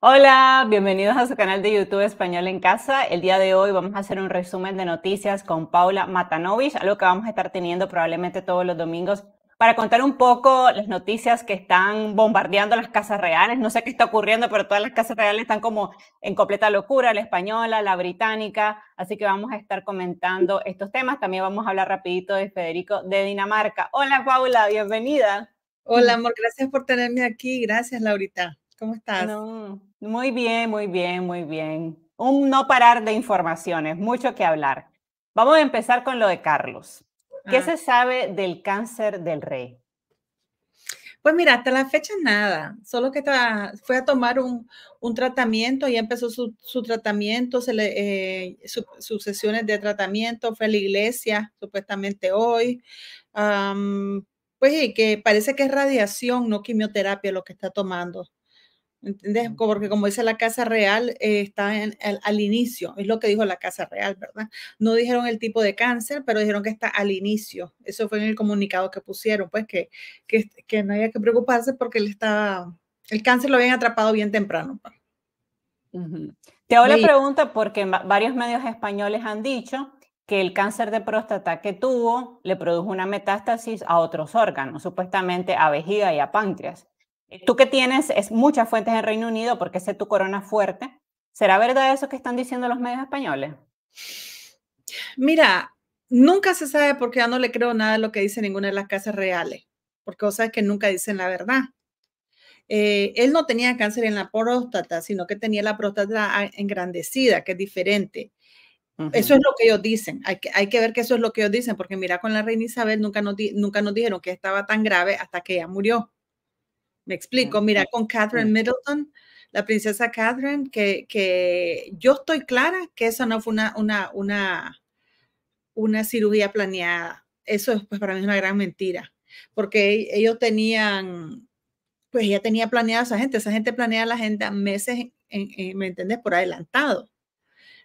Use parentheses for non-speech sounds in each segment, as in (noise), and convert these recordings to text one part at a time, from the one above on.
Hola, bienvenidos a su canal de YouTube Español en Casa. El día de hoy vamos a hacer un resumen de noticias con Paula Matanovich, algo que vamos a estar teniendo probablemente todos los domingos para contar un poco las noticias que están bombardeando las casas reales. No sé qué está ocurriendo, pero todas las casas reales están como en completa locura, la española, la británica, así que vamos a estar comentando estos temas. También vamos a hablar rapidito de Federico de Dinamarca. Hola Paula, bienvenida. Hola amor, gracias por tenerme aquí. Gracias Laurita. ¿Cómo estás? muy bien, muy bien, muy bien. Un no parar de informaciones, mucho que hablar. Vamos a empezar con lo de Carlos. ¿Qué ah. se sabe del cáncer del rey? Pues mira, hasta la fecha nada, solo que fue a tomar un, tratamiento, y empezó su, tratamiento, eh, sus sesiones de tratamiento, fue a la iglesia supuestamente hoy. pues sí, que parece que es radiación, no quimioterapia lo que está tomando. ¿Entendés? Porque como dice la Casa Real, eh, está en, al, inicio, es lo que dijo la Casa Real, ¿verdad? No dijeron el tipo de cáncer, pero dijeron que está al inicio. Eso fue en el comunicado que pusieron, pues que, no había que preocuparse porque él estaba, el cáncer lo habían atrapado bien temprano. Pues. Te hago la pregunta porque varios medios españoles han dicho que el cáncer de próstata que tuvo le produjo una metástasis a otros órganos, supuestamente a vejiga y a páncreas. Tú que tienes muchas fuentes en Reino Unido, porque sé tu corona fuerte. ¿Será verdad eso que están diciendo los medios españoles? Mira, nunca se sabe porque ya no le creo nada de lo que dice ninguna de las casas reales, porque vos sabes que nunca dicen la verdad. Eh, él no tenía cáncer en la próstata, sino que tenía la próstata ah, engrandecida, que es diferente. Eso es lo que ellos dicen. Hay que, hay que ver que eso es lo que ellos dicen, porque mira, con la reina Isabel nunca nunca nos dijeron que estaba tan grave hasta que ella murió. Me explico, mira, con Catherine Middleton, la princesa Catherine, que, que yo estoy clara que eso no fue una, una, una, una cirugía planeada. Eso es, pues, para mí es una gran mentira, porque ellos tenían, pues ella tenía planeada esa gente, esa gente planea la agenda meses, eh, ¿me entendés? Por adelantado.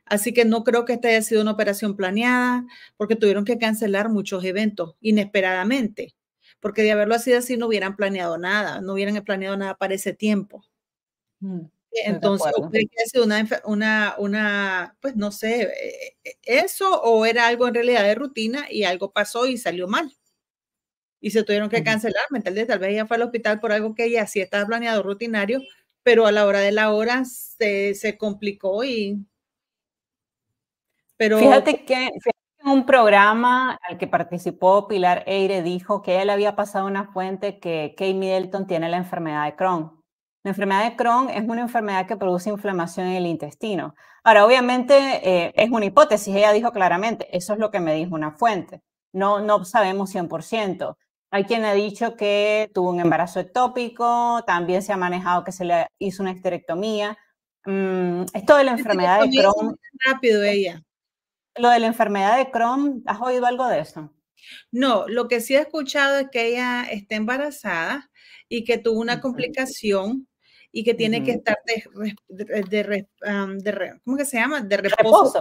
Así que no creo que esta haya sido una operación planeada, porque tuvieron que cancelar muchos eventos inesperadamente porque de haberlo sido así no hubieran planeado nada, no hubieran planeado nada para ese tiempo. Mm, Entonces, una, una, una, pues no sé, eh, eh, eso o era algo en realidad de rutina y algo pasó y salió mal. Y se tuvieron que cancelar, mental Tal vez ella fue al hospital por algo que ella sí estaba planeado rutinario, pero a la hora de la hora se, se complicó y pero fíjate que en un programa al que participó Pilar Eire dijo que él había pasado una fuente que Kate Middleton tiene la enfermedad de Crohn. La enfermedad de Crohn es una enfermedad que produce inflamación en el intestino. Ahora, obviamente eh, es una hipótesis, ella dijo claramente, eso es lo que me dijo una fuente. No, no sabemos 100%. Hay quien ha dicho que tuvo un embarazo ectópico, también se ha manejado que se le hizo una esterectomía. Mm, esto de la enfermedad de Crohn. Rápido ella. Lo de la enfermedad de Crohn, ¿has oído algo de eso? No, lo que sí he escuchado es que ella está embarazada y que tuvo una complicación y que tiene que estar de, de, ¿cómo que se llama? De reposo,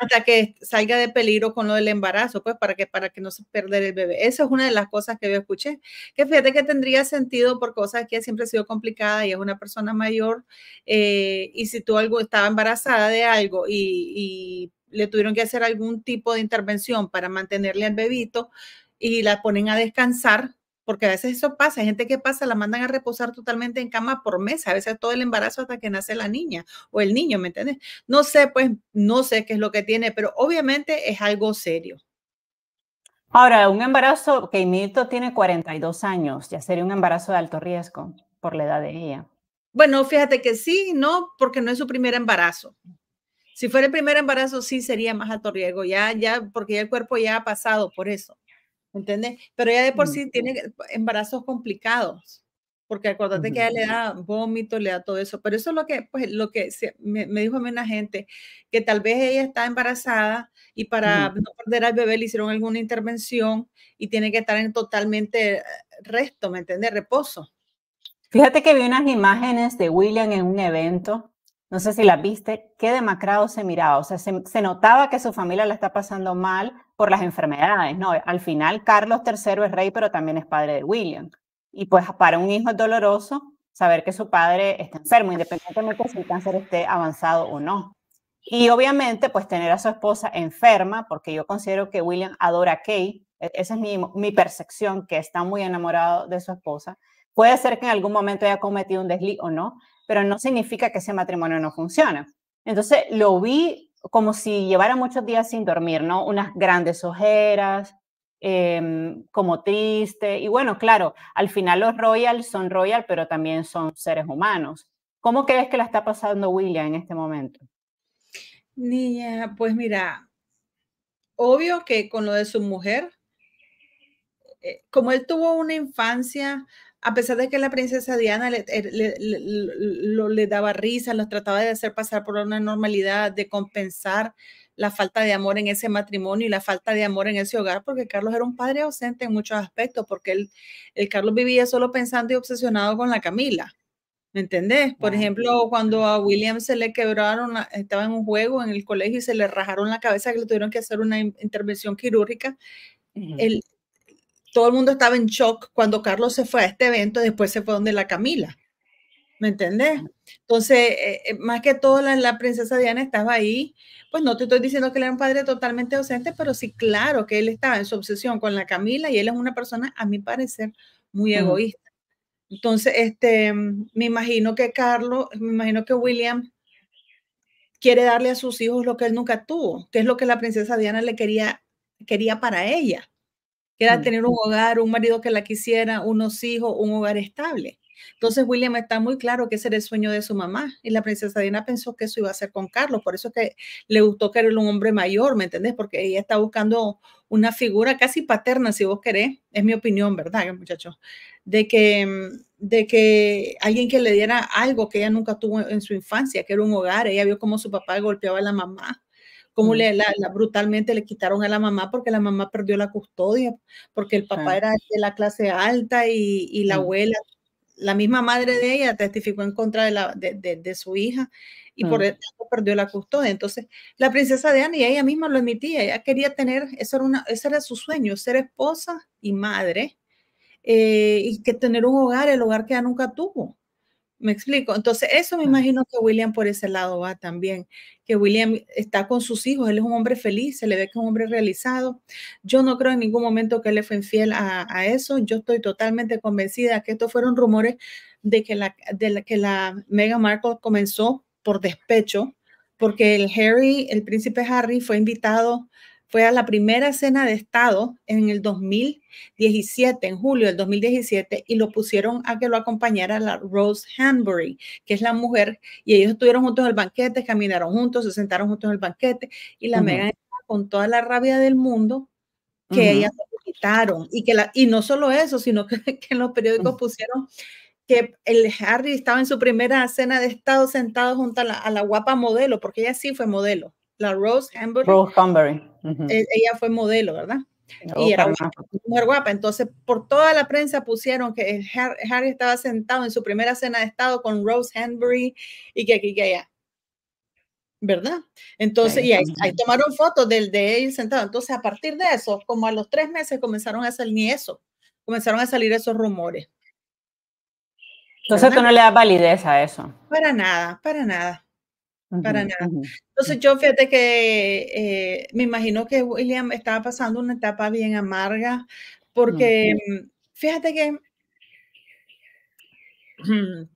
hasta que salga de peligro con lo del embarazo, pues para que para que no se perder el bebé. Esa es una de las cosas que yo escuché, que fíjate que tendría sentido por cosas que siempre ha sido complicada y es una persona mayor eh, y si tú algo estaba embarazada de algo y le tuvieron que hacer algún tipo de intervención para mantenerle al bebito y la ponen a descansar, porque a veces eso pasa, hay gente que pasa, la mandan a reposar totalmente en cama por meses. a veces todo el embarazo hasta que nace la niña o el niño, ¿me entiendes? No sé, pues no sé qué es lo que tiene, pero obviamente es algo serio. Ahora, un embarazo que Imito tiene 42 años, ya sería un embarazo de alto riesgo por la edad de ella. Bueno, fíjate que sí, no, porque no es su primer embarazo. Si fuera el primer embarazo, sí sería más alto riesgo, ya, ya, porque ya el cuerpo ya ha pasado por eso, ¿entiendes? Pero ya de por sí tiene embarazos complicados, porque acuérdate que ella le da vómito, le da todo eso, pero eso es lo que, pues, lo que me, dijo una gente, que tal vez ella está embarazada y para no perder al bebé le hicieron alguna intervención y tiene que estar en totalmente eh, resto, ¿me entiendes? Reposo. Fíjate que vi unas imágenes de William en un evento no sé si la viste, qué demacrado se miraba. O sea, se, notaba que su familia la está pasando mal por las enfermedades, ¿no? Al final, Carlos III es rey, pero también es padre de William. Y pues para un hijo es doloroso saber que su padre está enfermo, independientemente de si el cáncer esté avanzado o no. Y obviamente, pues tener a su esposa enferma, porque yo considero que William adora a Kay, e, esa es mi, mi percepción, que está muy enamorado de su esposa. Puede ser que en algún momento haya cometido un desliz o no, pero no significa que ese matrimonio no funcione. Entonces lo vi como si llevara muchos días sin dormir, ¿no? Unas grandes ojeras, em, como triste. Y bueno, claro, al final los royals son royal, pero también son seres humanos. ¿Cómo crees que la está pasando William en este momento? Niña, pues mira, obvio que con lo de su mujer, eh, como él tuvo una infancia a pesar de que la princesa Diana eh, le, daba risa, los trataba de hacer pasar por una normalidad, de compensar la falta de amor en ese matrimonio y la falta de amor en ese hogar, porque Carlos era un padre ausente en muchos aspectos, porque él, Carlos vivía solo pensando y obsesionado con la Camila. ¿Me entendés? Por ejemplo, cuando a William se le quebraron, ah, estaba en un juego en el colegio y se le rajaron la cabeza, que le tuvieron que hacer una intervención quirúrgica, él todo el mundo estaba en shock cuando Carlos se fue a este evento, después se fue donde la Camila. ¿Me entendés? Entonces, eh, eh, más que todo, la, la, princesa Diana estaba ahí. Pues no te estoy diciendo que él era un padre totalmente docente, pero sí, claro que él estaba en su obsesión con la Camila y él es una persona, a mi parecer, muy egoísta. Entonces, este, me imagino que Carlos, me imagino que William quiere darle a sus hijos lo que él nunca tuvo, que es lo que la princesa Diana le quería, quería para ella que mm. tener un hogar, un marido que la quisiera, unos hijos, un hogar estable. Entonces William está muy claro que ese era el sueño de su mamá y la princesa Diana pensó que eso iba a ser con Carlos, por eso que le gustó que era un hombre mayor, ¿me entendés? Porque ella está buscando una figura casi paterna, si vos querés, es mi opinión, ¿verdad, muchachos? De que, mm, de que alguien que le diera algo que ella nunca tuvo en su infancia, que era un hogar, ella vio cómo su papá golpeaba a la mamá, cómo le, la, brutalmente le quitaron a la mamá porque la mamá perdió la custodia, porque el papá era de la clase alta y, la abuela, la misma madre de ella testificó en contra de, la, su hija y por mm. eso perdió la custodia. Entonces, la princesa de y ella misma lo admitía, ella quería tener, eso era, una, ese era su sueño, ser esposa y madre, eh, y que tener un hogar, el hogar que ella nunca tuvo. Me explico. Entonces, eso me imagino que William por ese lado va también, que William está con sus hijos, él es un hombre feliz, se le ve que es un hombre realizado. Yo no creo en ningún momento que él le fue infiel a, eso. Yo estoy totalmente convencida que estos fueron rumores de que la, de que la mega Markle comenzó por despecho, porque el Harry, el príncipe Harry, fue invitado fue a la primera cena de Estado en el 2017, en julio del 2017, y lo pusieron a que lo acompañara la Rose Hanbury, que es la mujer, y ellos estuvieron juntos en el banquete, caminaron juntos, se sentaron juntos en el banquete, y la mega con toda la rabia del mundo que ella se quitaron, y, que la, y no solo eso, sino que, (laughs) en los periódicos pusieron que el Harry estaba en su primera cena de estado sentado junto a la guapa modelo, porque ella sí fue modelo la Rose Hanbury Rose Hanbury. Eh, ella fue modelo, ¿verdad? Oh, y era guapa, mujer guapa. Entonces, por toda la prensa pusieron que Harry estaba sentado en su primera cena de estado con Rose Hanbury y que aquí, que allá. ¿Verdad? Entonces, y ahí, tomaron fotos del de él sentado. Entonces, a partir de eso, como a los tres meses comenzaron a salir ni eso, comenzaron a salir esos rumores. Entonces, tú no le das validez a eso. Para nada, para nada para nada. Entonces yo fíjate que eh, me imagino que William estaba pasando una etapa bien amarga, porque mm, fíjate que (clears throat)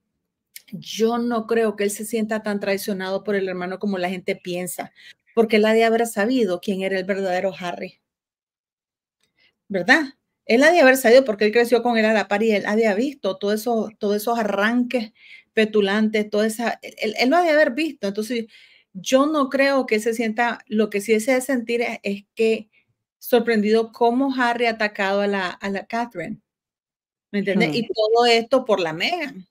yo no creo que él se sienta tan traicionado por el hermano como la gente piensa, porque él ha de haber sabido quién era el verdadero Harry, ¿verdad? Él ha de haber sabido porque él creció con él a la par y él ha de visto todos esos, todos esos arranques petulantes, toda esa, él, él, lo había haber visto. Entonces, yo no creo que se sienta, lo que sí se debe sentir es, que sorprendido como Harry ha atacado a la, a la Catherine. ¿Me entiendes? Y todo esto por la Megan.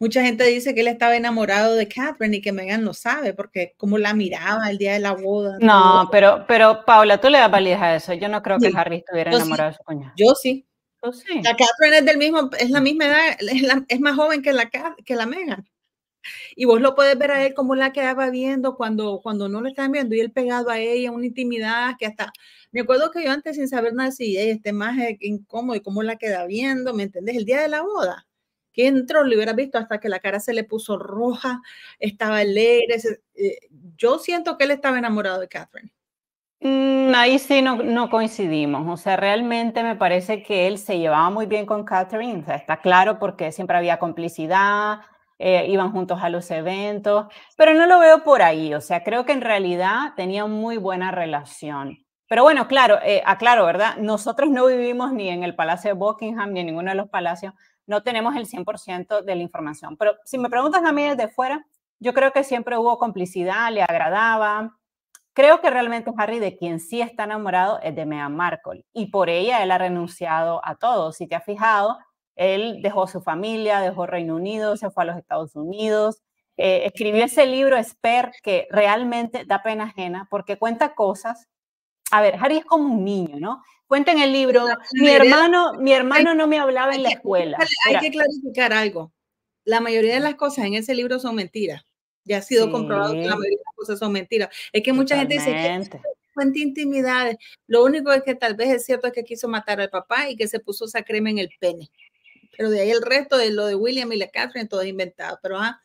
mucha gente dice que él estaba enamorado de Catherine y que Megan no sabe porque cómo la miraba el día de la boda. No, pero, pero Paula, tú le das validez a eso. Yo no creo que Harry estuviera enamorado de su cuñada. Yo sí. Oh, la Catherine es, del mismo, es la misma edad, es, más joven que la, que la Megan. Y vos lo puedes ver a él como la quedaba viendo cuando, cuando no le estaban viendo y él pegado a ella, una intimidad que hasta... Me acuerdo que yo antes sin saber nada, si este más incómodo y cómo la queda viendo, ¿me entendés? El día de la boda, que entró, lo hubiera visto hasta que la cara se le puso roja, estaba alegre. Eh, yo siento que él estaba enamorado de Catherine. Mm, ahí sí no, coincidimos. O sea, realmente me parece que él se llevaba muy bien con Catherine. está claro porque siempre había complicidad, eh, iban juntos a los eventos, pero no lo veo por ahí. O sea, creo que en realidad tenía muy buena relación. Pero bueno, claro, eh, aclaro, ¿verdad? Nosotros no vivimos ni en el Palacio de Buckingham ni en ninguno de los palacios. No tenemos el 100% de la información. Pero si me preguntas a mí desde fuera, yo creo que siempre hubo complicidad, le agradaba Creo que realmente Harry de quien sí está enamorado es de Meghan Markle y por ella él ha renunciado a todo. Si te has fijado, él dejó su familia, dejó Reino Unido, se fue a los Estados Unidos, eh, escribió ese libro Esper que realmente da pena ajena porque cuenta cosas. A ver, Harry es como un niño, ¿no? Cuenta en el libro, mi hermano, mi hermano no me hablaba en la escuela. Hay que clarificar algo. La mayoría de las cosas en ese libro son mentiras. Ya ha sido comprobado que la mayoría de las cosas son mentiras. Es que mucha gente dice que cuenta intimidades. Lo único es que tal vez es cierto es que quiso matar al papá y que se puso esa crema en el pene. Pero de ahí el resto de lo de William y la Catherine, todo es inventado. Pero ah,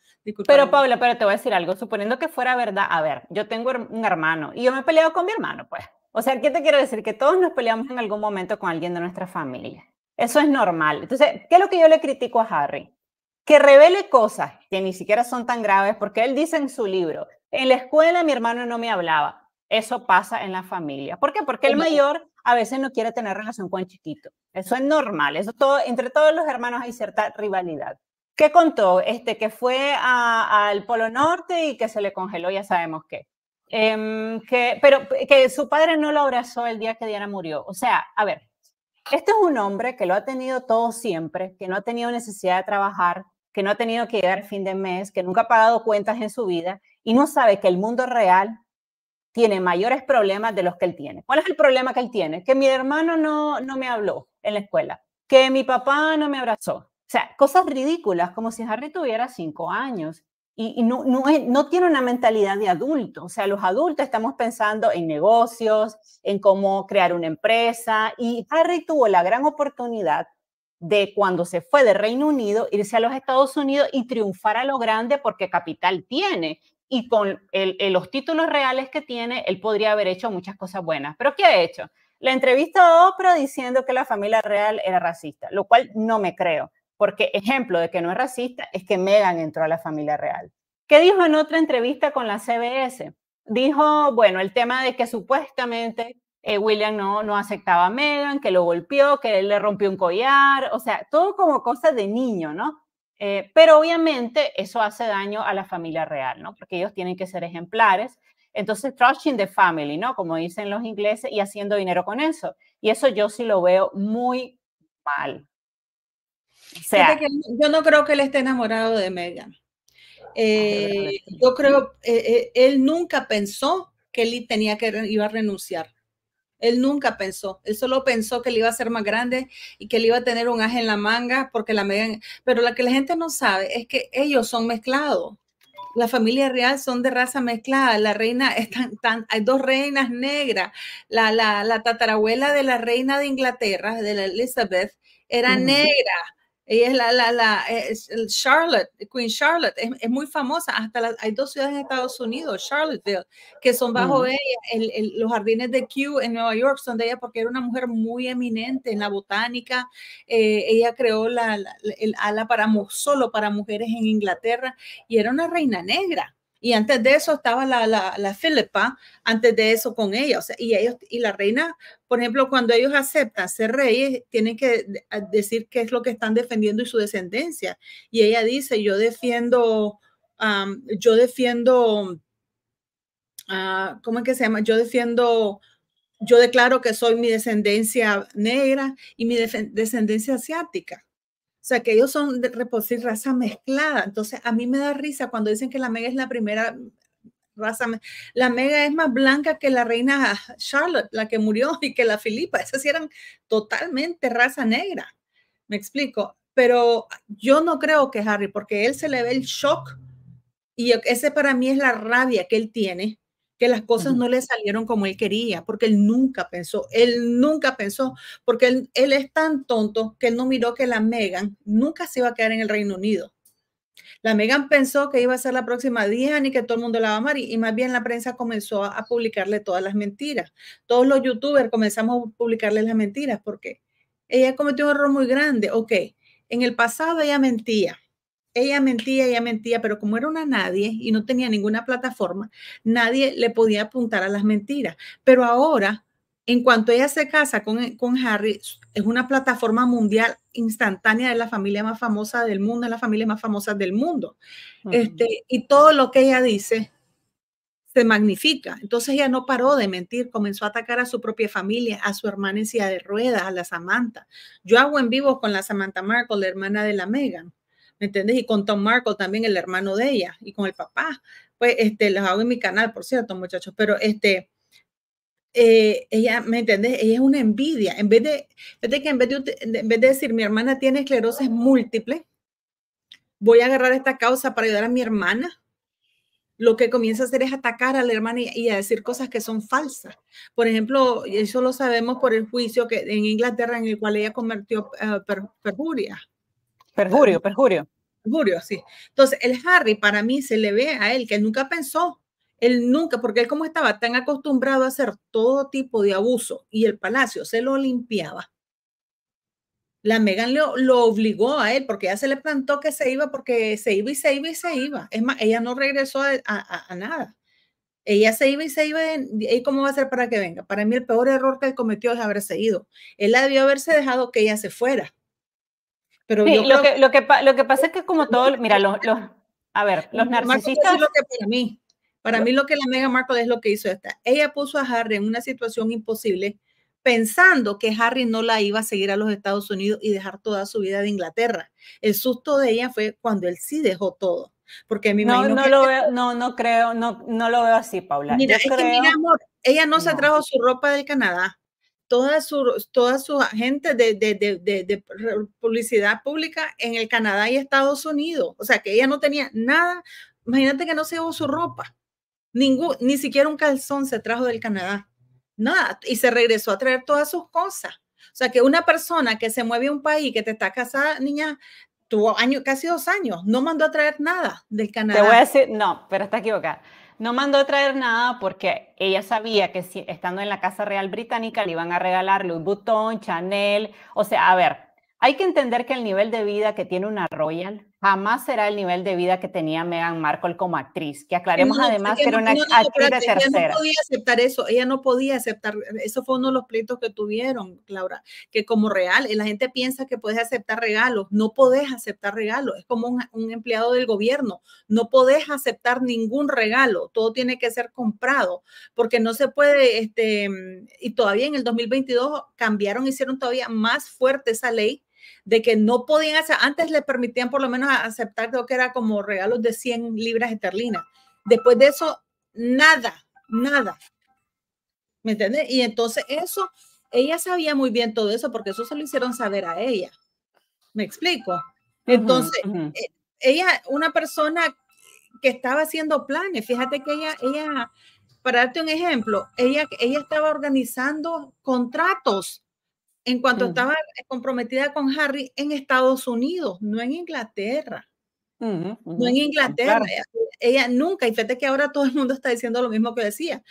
pero Paula, pero te voy a decir algo, suponiendo que fuera verdad, a ver, yo tengo un hermano y yo me he peleado con mi hermano, pues. O sea, ¿qué te quiero decir? Que todos nos peleamos en algún momento con alguien de nuestra familia. Eso es normal. Entonces, ¿qué es lo que yo le critico a Harry? que revele cosas que ni siquiera son tan graves, porque él dice en su libro, en la escuela mi hermano no me hablaba, eso pasa en la familia. ¿Por qué? Porque el mayor a veces no quiere tener relación con el chiquito. Eso es normal. Eso todo, entre todos los hermanos hay cierta rivalidad. ¿Qué contó? Este, que fue al Polo Norte y que se le congeló, ya sabemos qué. Em, que, pero que su padre no lo abrazó el día que Diana murió. O sea, a ver, este es un hombre que lo ha tenido todo siempre, que no ha tenido necesidad de trabajar, que no ha tenido que llegar fin de mes, que nunca ha pagado cuentas en su vida y no sabe que el mundo real tiene mayores problemas de los que él tiene. ¿Cuál es el problema que él tiene? Que mi hermano no, no me habló en la escuela, que mi papá no me abrazó. O sea, cosas ridículas, como si Harry tuviera cinco años y, no, no, tiene una mentalidad de adulto. O sea, los adultos estamos pensando en negocios, en cómo crear una empresa, y Harry tuvo la gran oportunidad de cuando se fue de Reino Unido, irse a los Estados Unidos y triunfar a lo grande porque capital tiene. Y con los títulos reales que tiene, él podría haber hecho muchas cosas buenas. ¿Pero qué ha hecho? La entrevista a Oprah diciendo que la familia real era racista, lo cual no me creo, porque ejemplo de que no es racista es que Meghan entró a la familia real. ¿Qué dijo en otra entrevista con la CBS? Dijo, bueno, el tema de que supuestamente eh, William no, no aceptaba a Megan, que lo golpeó, que él le rompió un collar, o sea, todo como cosas de niño, ¿no? Eh, pero obviamente eso hace daño a la familia real, ¿no? Porque ellos tienen que ser ejemplares. Entonces, trashing the family, ¿no? Como dicen los ingleses, y haciendo dinero con eso. Y eso yo sí lo veo muy mal. O sea, yo no creo que él esté enamorado de Megan. Ah, eh, yo creo, él nunca pensó que él tenía que, iba a renunciar. Él nunca pensó, él solo pensó que le iba a ser más grande y que le iba a tener un aje en la manga, porque la pero la que la gente no sabe es que ellos son mezclados. La familia real son de raza mezclada. La reina, es tan, hay dos reinas negras. La, la, la tatarabuela de la reina de Inglaterra, de la Elizabeth, era negra ella es la, la, la Charlotte, Queen Charlotte, es, muy famosa. Hasta la, hay dos ciudades en Estados Unidos, Charlottesville, que son bajo ella. los jardines de Kew en Nueva York son de ella porque era una mujer muy eminente en la botánica. Eh, ella creó la, el ala para, solo para mujeres en Inglaterra y era una reina negra y antes de eso estaba la, la, Filipa, antes de eso con ella, y ellos, y la reina, por ejemplo, cuando ellos aceptan ser reyes, tienen que decir qué es lo que están defendiendo y su descendencia, y ella dice, yo defiendo, yo defiendo, ah, ¿cómo es que se llama? Yo defiendo yo declaro que soy mi descendencia negra y mi descendencia asiática. O sea, que ellos son de reposir raza mezclada. Entonces, a mí me da risa cuando dicen que la mega es la primera raza. La mega es más blanca que la reina Charlotte, la que murió, y que la Filipa. Esas eran totalmente raza negra. Me explico. Pero yo no creo que Harry, porque él se le ve el shock y ese para mí es la rabia que él tiene que las cosas no le salieron como él quería, porque él nunca pensó, él nunca pensó, porque él, es tan tonto que él no miró que la Megan nunca se iba a quedar en el Reino Unido. La Megan pensó que iba a ser la próxima Diana y que todo el mundo la va a amar y, más bien la prensa comenzó a, publicarle todas las mentiras. Todos los youtubers comenzamos a publicarle las mentiras porque ella cometió un error muy grande. Ok, en el pasado ella mentía, ella mentía, ella mentía, pero como era una nadie y no tenía ninguna plataforma, nadie le podía apuntar a las mentiras. Pero ahora, en cuanto ella se casa con, eh, con Harry, es una plataforma mundial instantánea de la familia más famosa del mundo, de las familias más famosas del mundo. este, y todo lo que ella dice se magnifica. Entonces ella no paró de mentir, comenzó a atacar a su propia familia, a su hermana en silla de ruedas, a la Samantha. Yo hago en vivo con la Samantha Markle, la hermana de la Megan ¿me entiendes? Y con Tom Marco también, el hermano de ella, y con el papá. Pues, este, los hago en mi canal, por cierto, muchachos, pero este, eh, ella, ¿me entiendes? Ella es una envidia. En vez de, que en vez de, decir, mi hermana tiene esclerosis múltiple, voy a agarrar esta causa para ayudar a mi hermana, lo que comienza a hacer es atacar a la hermana y, a decir cosas que son falsas. Por ejemplo, eso lo sabemos por el juicio que en Inglaterra en el cual ella cometió uh, Perjurio, perjurio. Perjurio, sí. Entonces, el Harry para mí se le ve a él que nunca pensó, él nunca, porque él como estaba tan acostumbrado a hacer todo tipo de abuso y el palacio se lo limpiaba. La Megan lo, lo, obligó a él porque ya se le plantó que se iba porque se iba y se iba y se iba. Es más, ella no regresó a, nada. Ella se iba y se iba. ¿Y cómo va a ser para que venga? Para mí el peor error que cometió es haberse ido. Él debió haberse dejado que ella se fuera pero lo, que, lo, que, lo, que, pasa es que como todo, mira, los, los a ver, los narcisistas... lo para mí, para mí lo que la Mega marco es lo que hizo esta. Ella puso a Harry en una situación imposible pensando que Harry no la iba a seguir a los Estados Unidos y dejar toda su vida de Inglaterra. El susto de ella fue cuando él sí dejó todo. Porque no, no lo veo, no, no creo, no, no lo veo así, Paula. Mira, que mira, ella no, no, se trajo su ropa del Canadá toda su, toda su gente de, publicidad pública en el Canadá y Estados Unidos. O sea, que ella no tenía nada. Imagínate que no se llevó su ropa. Ningún, ni siquiera un calzón se trajo del Canadá. Nada. Y se regresó a traer todas sus cosas. O sea, que una persona que se mueve a un país, que te está casada, niña, tuvo año, casi dos años, no mandó a traer nada del Canadá. Te voy a decir, no, pero está equivocada no mandó a traer nada porque ella sabía que estando en la Casa Real Británica le iban a regalar Louis Vuitton, Chanel. O sea, a ver, hay que entender que el nivel de vida que tiene una Royal jamás será el nivel de vida que tenía Meghan Markle como actriz, que aclaremos además que, era una actriz de tercera. Ella no podía aceptar eso, ella no podía aceptar, eso fue uno de los pleitos que tuvieron, Laura, que como real, la gente piensa que puedes aceptar regalos, no podés aceptar regalos, es como un, empleado del gobierno, no podés aceptar ningún regalo, todo tiene que ser comprado, porque no se puede, este, y todavía en el 2022 cambiaron, hicieron todavía más fuerte esa ley de que no podían hacer, antes le permitían por lo menos aceptar, todo que era como regalos de 100 libras esterlinas. Después de eso, nada, nada. ¿Me entiendes? Y entonces eso, ella sabía muy bien todo eso porque eso se lo hicieron saber a ella. ¿Me explico? Entonces, eh, ella, una persona que estaba haciendo planes, fíjate que ella, ella, para darte un ejemplo, ella, ella estaba organizando contratos en cuanto estaba eh, comprometida con Harry en Estados Unidos, no en Inglaterra. No en ah, Inglaterra. Eh, ella, nunca, y fíjate que ahora todo el mundo está diciendo lo mismo que decía,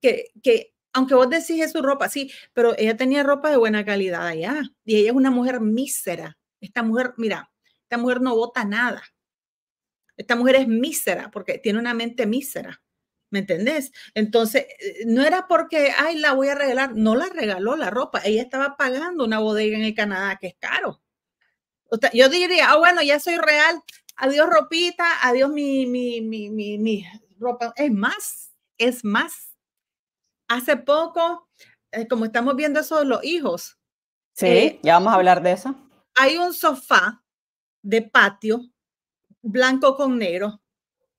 que, que aunque vos decís es su ropa, sí, pero ella tenía ropa de buena calidad allá, y ella es una mujer mísera. Esta mujer, mira, esta mujer no vota nada. Esta mujer es mísera porque tiene una mente mísera. ¿Me entendés? Entonces, eh, no era porque, ay, la voy a regalar, no la regaló la ropa, ella estaba pagando una bodega en el Canadá, que es caro. yo diría, ah, bueno, ya soy real, adiós ropita, adiós mi, mi, ropa. Es más, es más. Hace poco, eh, como estamos viendo eso de los hijos. Eh, sí, ya vamos a hablar de eso. Hay un sofá de patio blanco con negro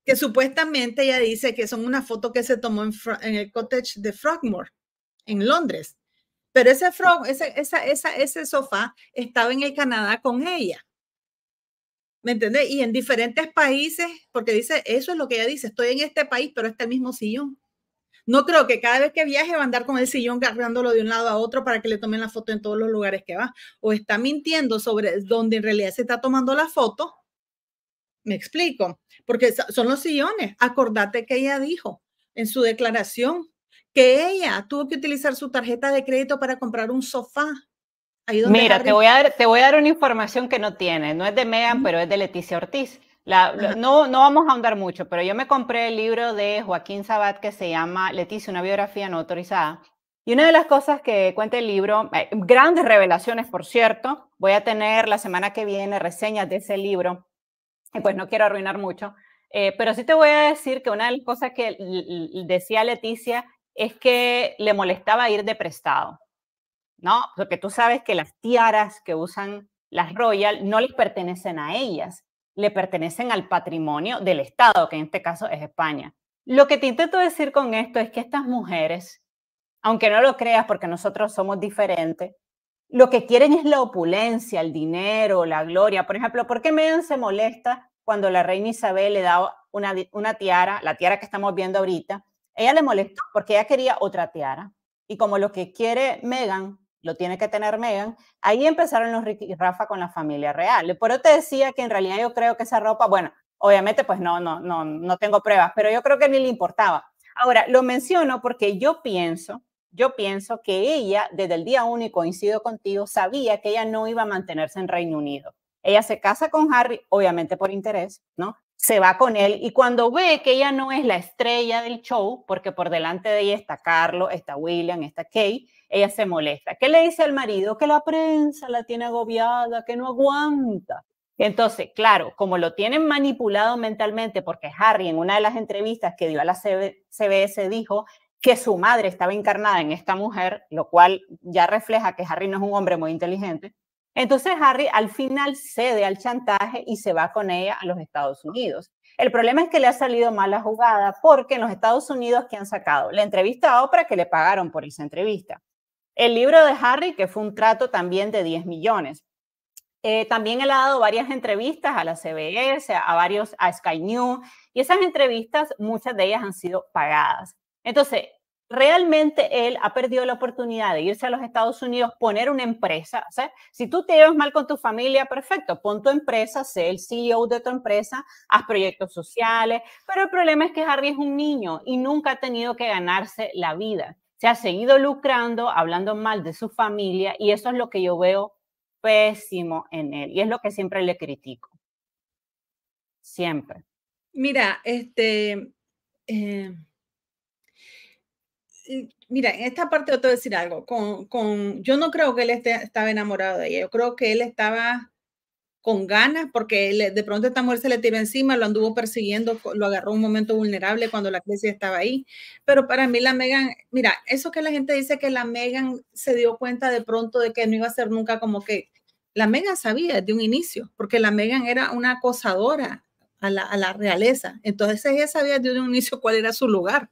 que supuestamente ella dice que son una foto que se tomó en, el cottage de Frogmore, en Londres. Pero ese, esa, esa, ese sofá estaba en el Canadá con ella. ¿Me entiendes? Y en diferentes países, porque dice, eso es lo que ella dice, estoy en este país, pero está el mismo sillón. No creo que cada vez que viaje va a andar con el sillón cargándolo de un lado a otro para que le tomen la foto en todos los lugares que va. O está mintiendo sobre dónde en realidad se está tomando la foto me explico, porque son los sillones. Acordate que ella dijo en su declaración que ella tuvo que utilizar su tarjeta de crédito para comprar un sofá. Mira, te, voy a dar, te voy a dar una información que no tiene. No es de Megan, pero es de Leticia Ortiz. no, no vamos a ahondar mucho, pero yo me compré el libro de Joaquín Sabat que se llama Leticia, una biografía no autorizada. Y una de las cosas que cuenta el libro, eh, grandes revelaciones, por cierto, voy a tener la semana que viene reseñas de ese libro pues no quiero arruinar mucho, eh, pero sí te voy a decir que una de las cosas que decía Leticia es que le molestaba ir de prestado, ¿no? Porque tú sabes que las tiaras que usan las Royal no les pertenecen a ellas, le pertenecen al patrimonio del Estado, que en este caso es España. Lo que te intento decir con esto es que estas mujeres, aunque no lo creas porque nosotros somos diferentes, lo que quieren es la opulencia, el dinero, la gloria. Por ejemplo, ¿por qué Megan se molesta cuando la reina Isabel le da una, tiara, la tiara que estamos viendo ahorita? Ella le molestó porque ella quería otra tiara. Y como lo que quiere Megan lo tiene que tener Megan, ahí empezaron los Ricky y Rafa con la familia real. Por eso te decía que en realidad yo creo que esa ropa, bueno, obviamente pues no, no, no, no tengo pruebas, pero yo creo que ni le importaba. Ahora, lo menciono porque yo pienso yo pienso que ella, desde el día uno, y coincido contigo, sabía que ella no iba a mantenerse en Reino Unido. Ella se casa con Harry, obviamente por interés, ¿no? Se va con él y cuando ve que ella no es la estrella del show, porque por delante de ella está Carlos, está William, está Kate, ella se molesta. ¿Qué le dice al marido? Que la prensa la tiene agobiada, que no aguanta. Entonces, claro, como lo tienen manipulado mentalmente, porque Harry en una de las entrevistas que dio a la CBS dijo que su madre estaba encarnada en esta mujer, lo cual ya refleja que Harry no es un hombre muy inteligente. Entonces Harry al final cede al chantaje y se va con ella a los Estados Unidos. El problema es que le ha salido mala jugada porque en los Estados Unidos que han sacado la entrevista a Oprah que le pagaron por esa entrevista. El libro de Harry, que fue un trato también de 10 millones. Eh, también él ha dado varias entrevistas a la CBS, a varios, a Sky News, y esas entrevistas, muchas de ellas han sido pagadas. Entonces, realmente él ha perdido la oportunidad de irse a los Estados Unidos, poner una empresa. O sea, si tú te llevas mal con tu familia, perfecto, pon tu empresa, sé el CEO de tu empresa, haz proyectos sociales, pero el problema es que Harry es un niño y nunca ha tenido que ganarse la vida. Se ha seguido lucrando, hablando mal de su familia y eso es lo que yo veo pésimo en él y es lo que siempre le critico. Siempre. Mira, este... Eh, mira, en esta parte yo te voy a decir algo. Con, yo no creo que él estaba enamorado de ella. Yo creo que él estaba con ganas porque de pronto esta mujer se le tiró encima, lo anduvo persiguiendo, lo agarró un momento vulnerable cuando la crisis estaba ahí. Pero para mí la Megan, mira, eso que la gente dice que la Megan se dio cuenta de pronto de que no iba a ser nunca como que la Megan sabía de un inicio, porque la Megan era una acosadora a la, a la realeza. Entonces ella sabía desde un inicio cuál era su lugar.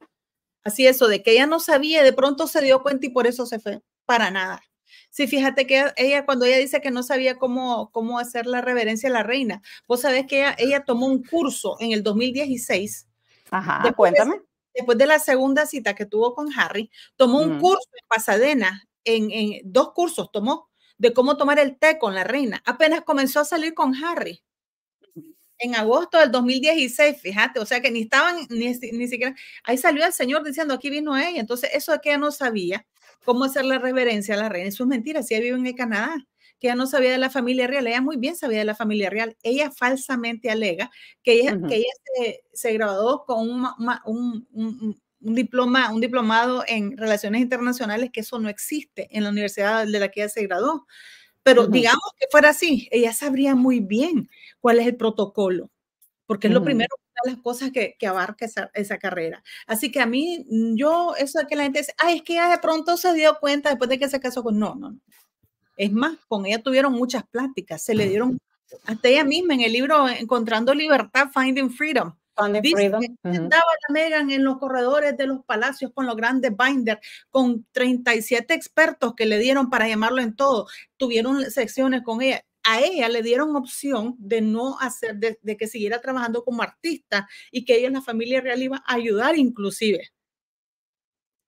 Así eso, de que ella no sabía, de pronto se dio cuenta y por eso se fue, para nada. Sí, fíjate que ella, cuando ella dice que no sabía cómo, cómo hacer la reverencia a la reina, vos sabés que ella, tomó un curso en el 2016. Ajá, después cuéntame. De, después de la segunda cita que tuvo con Harry, tomó un mm. curso en Pasadena, en dos cursos tomó, de cómo tomar el té con la reina. Apenas comenzó a salir con Harry en agosto del 2016, fíjate, o sea que ni estaban, ni, ni siquiera, ahí salió el Señor diciendo, aquí vino ella, entonces eso es que ella no sabía cómo hacer la reverencia a la reina, eso es mentira, si ella vive en el Canadá, que ella no sabía de la familia real, ella muy bien sabía de la familia real, ella falsamente alega que ella, que ella se, graduó con un, un, un, un, diploma, un diplomado en relaciones internacionales, que eso no existe en la universidad de la que ella se graduó. Pero digamos que fuera así, ella sabría muy bien cuál es el protocolo, porque es lo primero de las cosas que, abarca esa, carrera. Así que a mí, mm, yo, eso de que la gente dice, ay, es que ella de pronto se dio cuenta después de que se casó con, no, no, no. Es más, con ella tuvieron muchas pláticas, se le dieron, hasta ella misma en el libro Encontrando Libertad, Finding Freedom, Dice que andaba la Megan en los corredores de los palacios con los grandes binders, con 37 expertos que le dieron para llamarlo en todo. Tuvieron secciones con ella. A ella le dieron opción de no hacer, de, que siguiera trabajando como artista y que ella en la familia real iba a ayudar inclusive.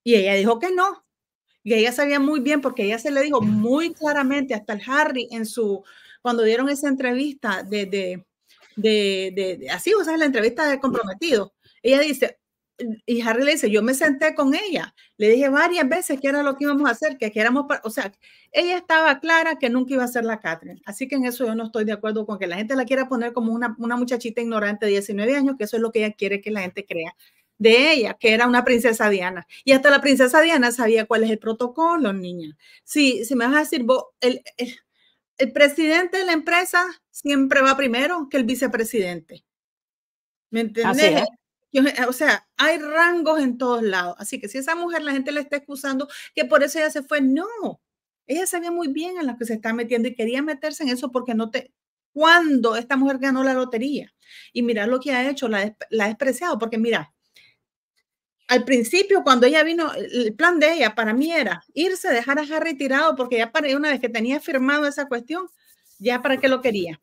Y ella dijo que no. Y ella sabía muy bien porque ella se le dijo muy claramente hasta el Harry en su, cuando dieron esa entrevista de de, así, o sea, la entrevista de comprometido. Ella dice, y Harry le dice, yo me senté con ella, le dije varias veces que era lo que íbamos a hacer, que, queríamos, para o sea, ella estaba clara que nunca iba a ser la Catherine, así que en eso yo no estoy de acuerdo con que la gente la quiera poner como una, muchachita ignorante de 19 años, que eso es lo que ella quiere que la gente crea de ella, que era una princesa Diana. Y hasta la princesa Diana sabía cuál es el protocolo, niña. Si, si me vas a decir, vos, el el presidente de la empresa siempre va primero que el vicepresidente. ¿Me entiendes? Eh, o sea, hay rangos en todos lados. Así que si esa mujer la gente le está excusando que por eso ella se fue, no. Ella sabía muy bien en lo que se está metiendo y quería meterse en eso porque no te. Cuando esta mujer ganó la lotería y mira lo que ha hecho, la, la ha despreciado, porque mira, al principio, cuando ella vino, el plan de ella para mí era irse, dejar a Harry tirado, porque ya para una vez que tenía firmado esa cuestión, ya para qué lo quería.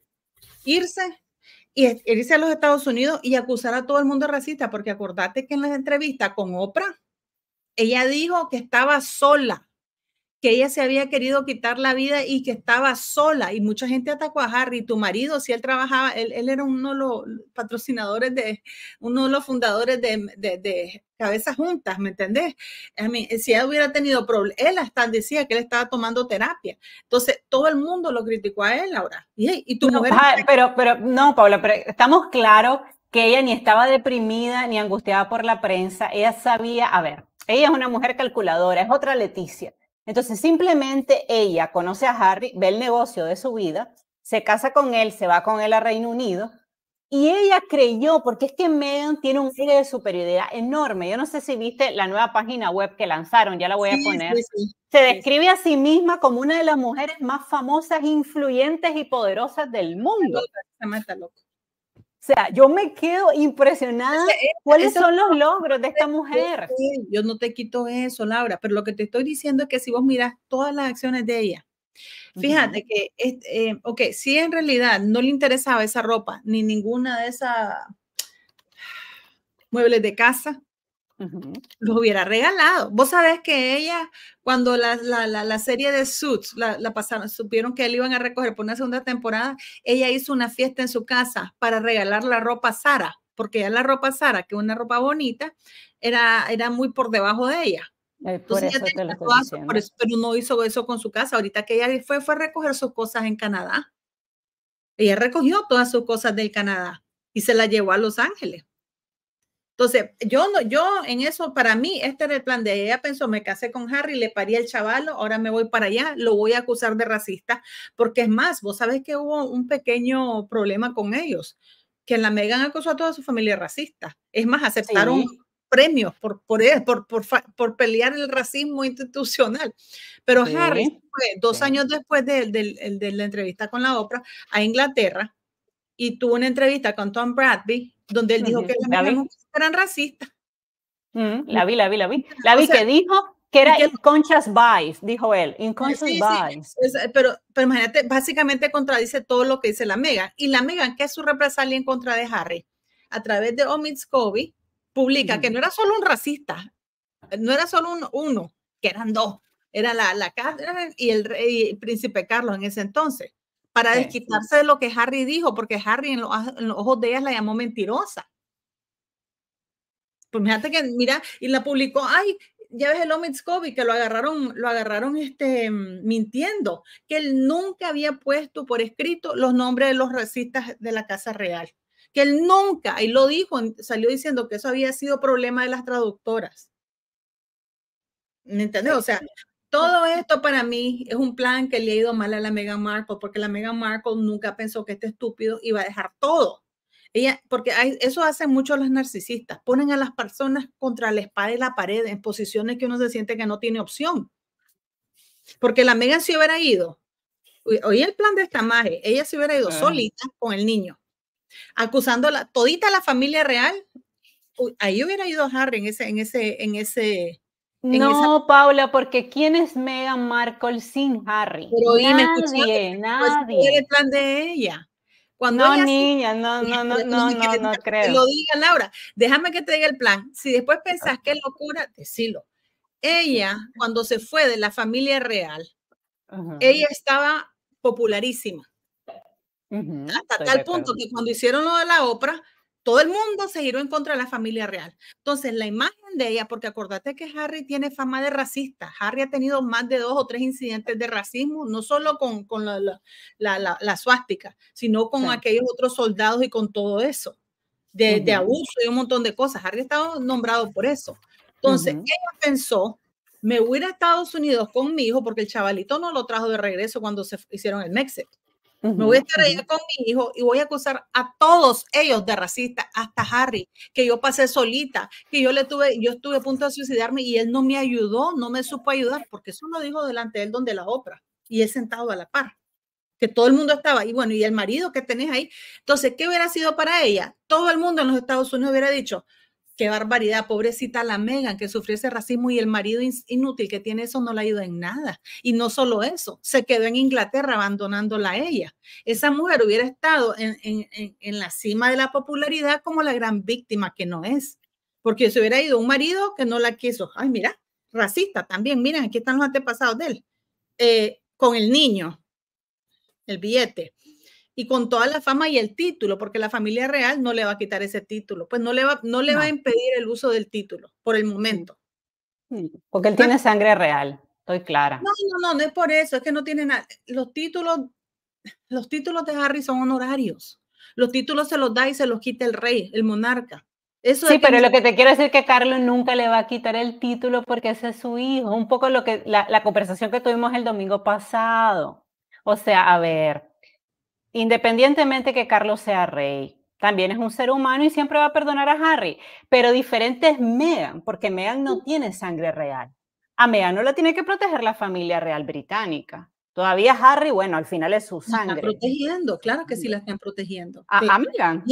Irse y irse a los Estados Unidos y acusar a todo el mundo racista, porque acordate que en la entrevista con Oprah, ella dijo que estaba sola, que ella se había querido quitar la vida y que estaba sola. Y mucha gente atacó a Harry, tu marido, si él trabajaba, él, era uno de los patrocinadores de, uno de los fundadores de cabezas juntas, ¿me entendés? A mí, si ella hubiera tenido problemas, él hasta decía que él estaba tomando terapia. Entonces, todo el mundo lo criticó a él ahora. Y, y tu no, mujer... Pero, pero, no, Paula, estamos claros que ella ni estaba deprimida ni angustiada por la prensa. Ella sabía, a ver, ella es una mujer calculadora, es otra Leticia. Entonces, simplemente ella conoce a Harry, ve el negocio de su vida, se casa con él, se va con él a Reino Unido y ella creyó, porque es que Medium tiene un aire de superioridad enorme. Yo no sé si viste la nueva página web que lanzaron, ya la voy a poner. Se describe a sí misma como una de las mujeres más famosas, influyentes y poderosas del mundo. O sea, yo me quedo impresionada. E, ¿Cuáles son los logros de esta mujer? Yo no te quito eso, Laura, pero lo que te estoy diciendo es que si vos miras todas las acciones de ella, Fíjate que, eh, ok, si en realidad no le interesaba esa ropa ni ninguna de esas muebles de casa, los hubiera regalado. Vos sabés que ella, cuando la, serie de Suits la, pasaron, supieron que él iban a recoger por una segunda temporada, ella hizo una fiesta en su casa para regalar la ropa Sara, porque ya la ropa Sara, que es una ropa bonita, era, era muy por debajo de ella. Eh, por eso por eso, pero no hizo eso con su casa. Ahorita que ella fue, fue a recoger sus cosas en Canadá. Ella recogió todas sus cosas del Canadá y se las llevó a Los Ángeles. Entonces, yo no, yo en eso, para mí, este era el plan de ella. Pensó, me casé con Harry, le parí al chavalo, ahora me voy para allá, lo voy a acusar de racista. Porque es más, vos sabés que hubo un pequeño problema con ellos, que la Megan acusó a toda su familia racista. Es más, aceptaron premios por, por, por, por, pelear el racismo institucional. Pero Harry, dos años después de, la entrevista con la Oprah a Inglaterra y tuvo una entrevista con Tom Bradby donde él dijo que las mujeres eran racistas. Mm, la vi, la vi, la vi. La vi que dijo que era el unconscious bias, dijo él, unconscious bias. pero, pero, imagínate, básicamente contradice todo lo que dice la Megan. Y la Megan, ¿qué es su represalia en contra de Harry? A través de Omid Scobie, publica que no era solo un racista, eh, no era solo un, uno, que eran dos, era la, la Catherine eh, y el, rey, el príncipe Carlos en ese entonces, para desquitarse de lo que Harry dijo, porque Harry en ah, los, ojos de ellas la llamó mentirosa. Pues fíjate que, mira, y la publicó, ay, ya ves el Omitzkovi, que lo agarraron, lo agarraron este, mintiendo, que él nunca había puesto por escrito los nombres de los racistas de la Casa Real que él nunca, y lo dijo, salió diciendo que eso había sido problema de las traductoras. ¿Me entiendes? O sea, todo esto para mí es un plan que le ha ido mal a la mega Marco porque la mega Marco nunca pensó que este estúpido iba a dejar todo. Ella, porque eso hacen mucho los narcisistas, ponen a las personas contra la espada y la pared en posiciones que uno se siente que no tiene opción. Porque la mega si hubiera ido, oye el plan de esta magia, ella se hubiera ido solita con el niño acusando la, todita la familia real. Uy, ahí hubiera ido Harry en ese, en ese, en ese. En no, Paula, porque ¿quién es Meghan Markle sin Harry? Pero nadie, pues, nadie. el plan de ella. Cuando no, niña, no, (laughs) no, no, no, no, no, lo diga Laura, déjame que te diga el plan. Si después pensás qué locura, decilo. Ella, cuando se fue de la familia real, ella estaba popularísima. Hasta tal punto que cuando hicieron lo de la ópera, todo el mundo se giró en contra de la familia real. Entonces, la imagen de ella, porque acordate que Harry tiene fama de racista. Harry ha tenido más de dos o tres incidentes de racismo, no solo con, con la, la, la, suástica, sino con aquellos otros soldados y con todo eso, de, abuso y un montón de cosas. Harry estaba nombrado por eso. Entonces, ella pensó, me voy a Estados Unidos con mi hijo, porque el chavalito no lo trajo de regreso cuando se hicieron el México me voy a estar allá con mi hijo y voy a acusar a todos ellos de racista, hasta Harry, que yo pasé solita, que yo le tuve, yo estuve a punto de suicidarme y él no me ayudó, no me supo ayudar, porque eso lo dijo delante de él donde la otra, y él sentado a la par, que todo el mundo estaba, y bueno, y el marido que tenés ahí. Entonces, ¿qué hubiera sido para ella? Todo el mundo en los Estados Unidos hubiera dicho, Qué barbaridad, pobrecita la Megan que sufrió ese racismo y el marido inútil que tiene eso no la ido en nada. Y no solo eso, se quedó en Inglaterra abandonándola a ella. Esa mujer hubiera estado en, la cima de la popularidad como la gran víctima que no es, porque se hubiera ido un marido que no la quiso. Ay, mira, racista también, miren, aquí están los antepasados de él, eh, con el niño, el billete y con toda la fama y el título, porque la familia real no le va a quitar ese título, pues no le va, no le va a impedir el uso del título por el momento. Porque él tiene sangre real, estoy clara. No, no, no, no es por eso, es que no tiene nada. Los títulos, los títulos de Harry son honorarios. Los títulos se los da y se los quita el rey, el monarca. Eso sí, pero lo que te quiero decir es que Carlos nunca le va a quitar el título porque ese es su hijo. Un poco lo que la, la conversación que tuvimos el domingo pasado. O sea, a ver, independientemente que Carlos sea rey, también es un ser humano y siempre va a perdonar a Harry, pero diferente es Meghan, porque Meghan no tiene sangre real. A Meghan no la tiene que proteger la familia real británica. Todavía Harry, bueno, al final es su sangre. La están protegiendo, claro que sí la están protegiendo. A, Megan.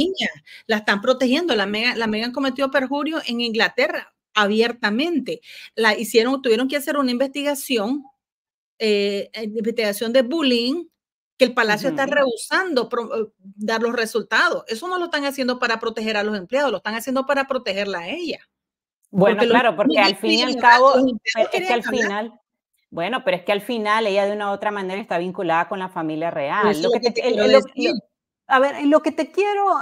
la están protegiendo. La Meghan, cometió perjurio en Inglaterra abiertamente. La hicieron, tuvieron que hacer una investigación, eh, eh, investigación de bullying, el Palacio está rehusando eh, dar los resultados. Eso no lo están haciendo para proteger a los empleados, lo están haciendo para protegerla a ella. Bueno, claro, porque al fin y al cabo, es que al final, bueno, pero es que al final ella de una u otra manera está vinculada con la familia real. a ver, lo que te quiero,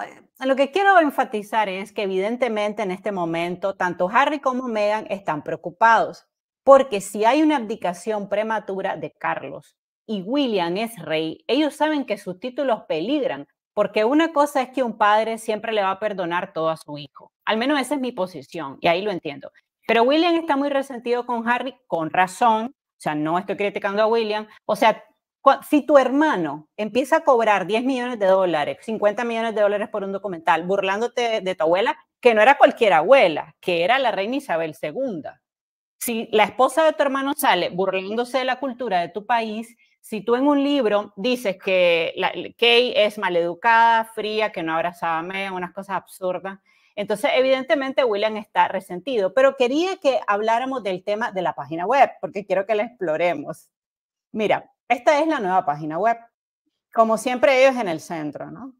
lo que quiero enfatizar es que evidentemente en este momento tanto Harry como Meghan están preocupados, porque si hay una abdicación prematura de Carlos, y William es rey, ellos saben que sus títulos peligran, porque una cosa es que un padre siempre le va a perdonar todo a su hijo. Al menos esa es mi posición y ahí lo entiendo. Pero William está muy resentido con Harry, con razón. O sea, no estoy criticando a William. O sea, si tu hermano empieza a cobrar 10 millones de dólares, 50 millones de dólares por un documental, burlándote de tu abuela, que no era cualquier abuela, que era la reina Isabel II. Si la esposa de tu hermano sale burlándose de la cultura de tu país, si tú en un libro dices que la, Kay es maleducada, fría, que no abrazaba a Megan, unas cosas absurdas, entonces evidentemente William está resentido, pero quería que habláramos del tema de la página web, porque quiero que la exploremos. Mira, esta es la nueva página web. Como siempre ellos en el centro, ¿no?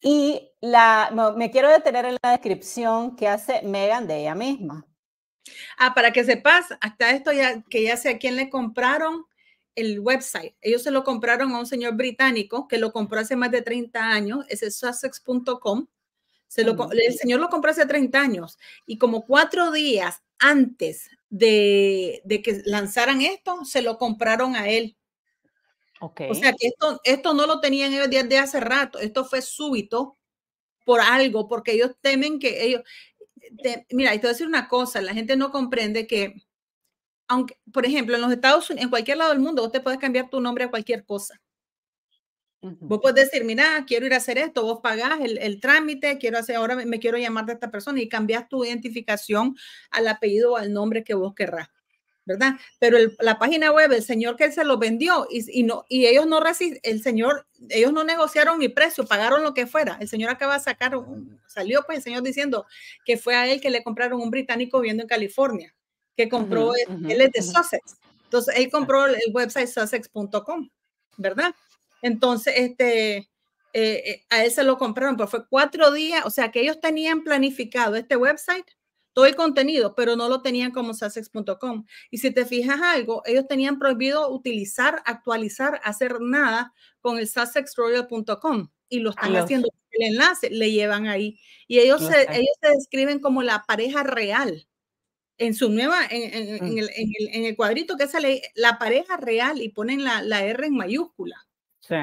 Y la, me quiero detener en la descripción que hace Megan de ella misma. Ah, para que sepas, hasta esto ya que ya sé a quién le compraron el website. Ellos se lo compraron a un señor británico que lo compró hace más de 30 años, ese es sussex.com. el señor lo compró hace 30 años y como cuatro días antes de, que lanzaran esto, se lo compraron a él. O sea que esto, esto no lo tenían ellos desde hace rato, esto fue súbito por algo, porque ellos temen que ellos... mira, y te voy a decir una cosa, la gente no comprende que aunque, por ejemplo, en los Estados Unidos, en cualquier lado del mundo, vos te puedes cambiar tu nombre a cualquier cosa. Vos puedes decir, mira, quiero ir a hacer esto, vos pagás el, trámite, quiero hacer, ahora me, quiero llamar de esta persona y cambias tu identificación al apellido o al nombre que vos querrás, ¿verdad? Pero la página web, el señor que él se lo vendió y, no, y ellos no el señor, ellos no negociaron ni precio, pagaron lo que fuera. El señor acaba de sacar, salió pues el señor diciendo que fue a él que le compraron un británico viviendo en California que compró, el él, es de Sussex. Entonces, él compró el website sussex.com, ¿verdad? Entonces, este, eh, eh, a él se lo compraron, pero pues, fue cuatro días, o sea que ellos tenían planificado este website, todo el contenido, pero no lo tenían como Sussex.com Y si te fijas algo, ellos tenían prohibido utilizar, actualizar, hacer nada con el Sussexroyal.com y lo están haciendo el enlace, le llevan ahí. Y ellos se, ellos se describen como la pareja real en su nueva, mm. en, el, cuadrito que sale la pareja real y ponen la, R en mayúscula. Sí.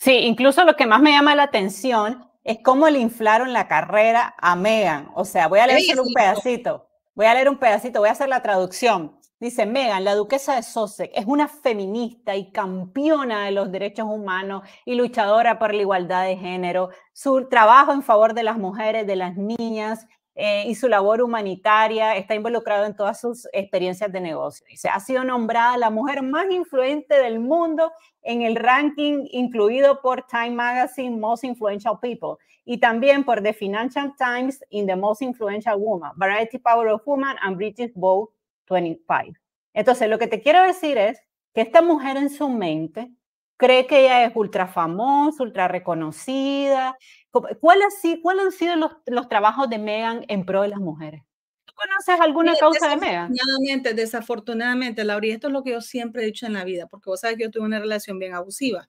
Sí, incluso lo que más me llama la atención es cómo le inflaron la carrera a Megan. O sea, voy a leer un pedacito. Voy a leer un pedacito, voy a hacer la traducción. Dice Megan, la duquesa de Sussex es una feminista y campeona de los derechos humanos y luchadora por la igualdad de género. Su trabajo en favor de las mujeres, de las niñas eh, y su labor humanitaria, está involucrado en todas sus experiencias de negocio. se ha sido nombrada la mujer más influente del mundo en el ranking incluido por Time Magazine Most Influential People y también por The Financial Times in the Most Influential Woman, Variety Power of Woman and British Vogue 25. Entonces, lo que te quiero decir es que esta mujer en su mente cree que ella es ultra famosa, ultra reconocida, ¿Cuáles han sido los, trabajos de Megan en pro de las mujeres? ¿Tú conoces alguna causa de Megan? Desafortunadamente, desafortunadamente, Laura, y esto es lo que yo siempre he dicho en la vida, porque vos sabes que yo tuve una relación bien abusiva.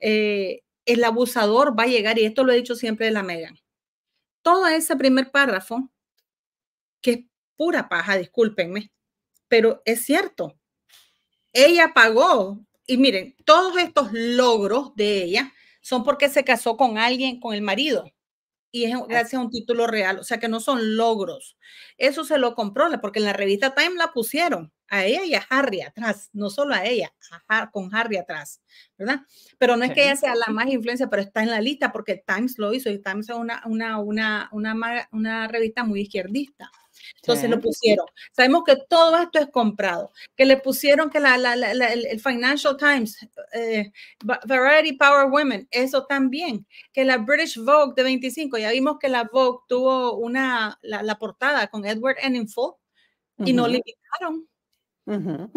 Eh, el abusador va a llegar, y esto lo he dicho siempre de la Megan. Todo ese primer párrafo, que es pura paja, discúlpenme, pero es cierto. Ella pagó, y miren, todos estos logros de ella son porque se casó con alguien, con el marido. Y es gracias a un título real, o sea que no son logros. Eso se lo compró, porque en la revista Time la pusieron a ella y a Harry atrás, no solo a ella, con Harry atrás, ¿verdad? Pero no es que ella sea la más influencia, pero está en la lista porque Times lo hizo y Times es una, una, una revista muy izquierdista. Entonces lo pusieron. Sabemos que todo esto es comprado, que le pusieron que la, el Financial Times, eh, Variety Power Women, eso también, que la British Vogue de 25, ya vimos que la Vogue tuvo una, la, portada con Edward Enninful y no le Uh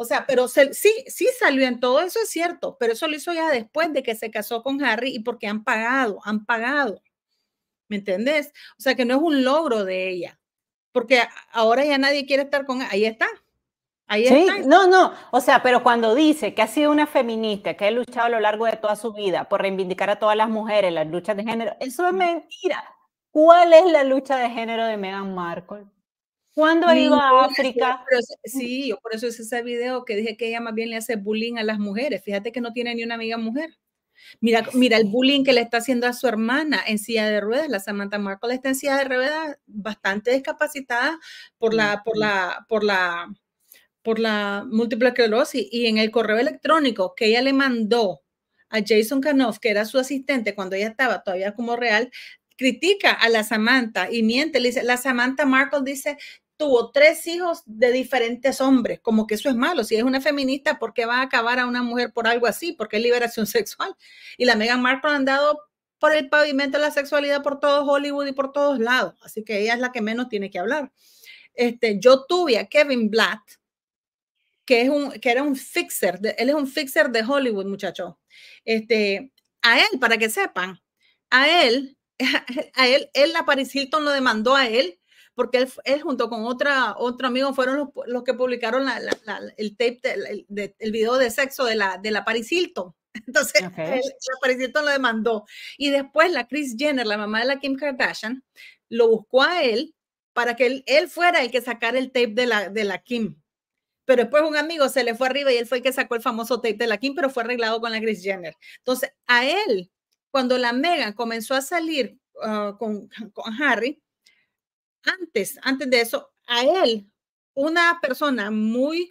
O sea, pero sí, sí salió en todo eso, es cierto, pero eso lo hizo ya después de que se casó con Harry y porque han pagado, han pagado. ¿Me entendés? O sea, que no es un logro de ella porque ahora ya nadie quiere estar con ahí está. Ahí sí, está. no, no, o sea, pero cuando dice que ha sido una feminista, que ha luchado a lo largo de toda su vida por reivindicar a todas las mujeres las luchas de género, eso es mm. mentira. ¿Cuál es la lucha de género de Meghan Markle? ¿Cuándo ha ido a África? Mm. sí, yo por eso es ese video que dije que ella más bien le hace bullying a las mujeres. Fíjate que no tiene ni una amiga mujer. Mira, el bullying que le está haciendo a su hermana en silla de ruedas. La Samantha Markle está en silla de ruedas bastante discapacitada por la, por la, por la, por la múltiple esclerosis. Y en el correo electrónico que ella le mandó a Jason Canoff, que era su asistente cuando ella estaba todavía como real, critica a la Samantha y miente, le dice, la Samantha Markle dice tuvo tres hijos de diferentes hombres, como que eso es malo. Si es una feminista, ¿por qué va a acabar a una mujer por algo así? Porque es liberación sexual. Y la megan Markle ha andado por el pavimento de la sexualidad por todo Hollywood y por todos lados. Así que ella es la que menos tiene que hablar. Este, yo tuve a Kevin Blatt, que, es un, que era un fixer, él es un fixer de Hollywood, muchachos. Este, a él, para que sepan, a él, (laughs) a él, él, la Paris Hilton lo demandó a él porque él, junto con otra, otro amigo fueron los, que publicaron el tape, video de sexo de la, de la Paris Hilton. (laughs) Entonces, la Paris Hilton lo demandó. Y después la Kris Jenner, la mamá de la Kim Kardashian, lo buscó a él para que él, fuera el que sacara el tape de la, de la Kim pero después un amigo se le fue arriba y él fue el que sacó el famoso tape de la Kim, pero fue arreglado con la Kris Jenner. Entonces, a él, cuando la mega comenzó a salir ah, con, con, Harry, antes, antes de eso, a él, una persona muy,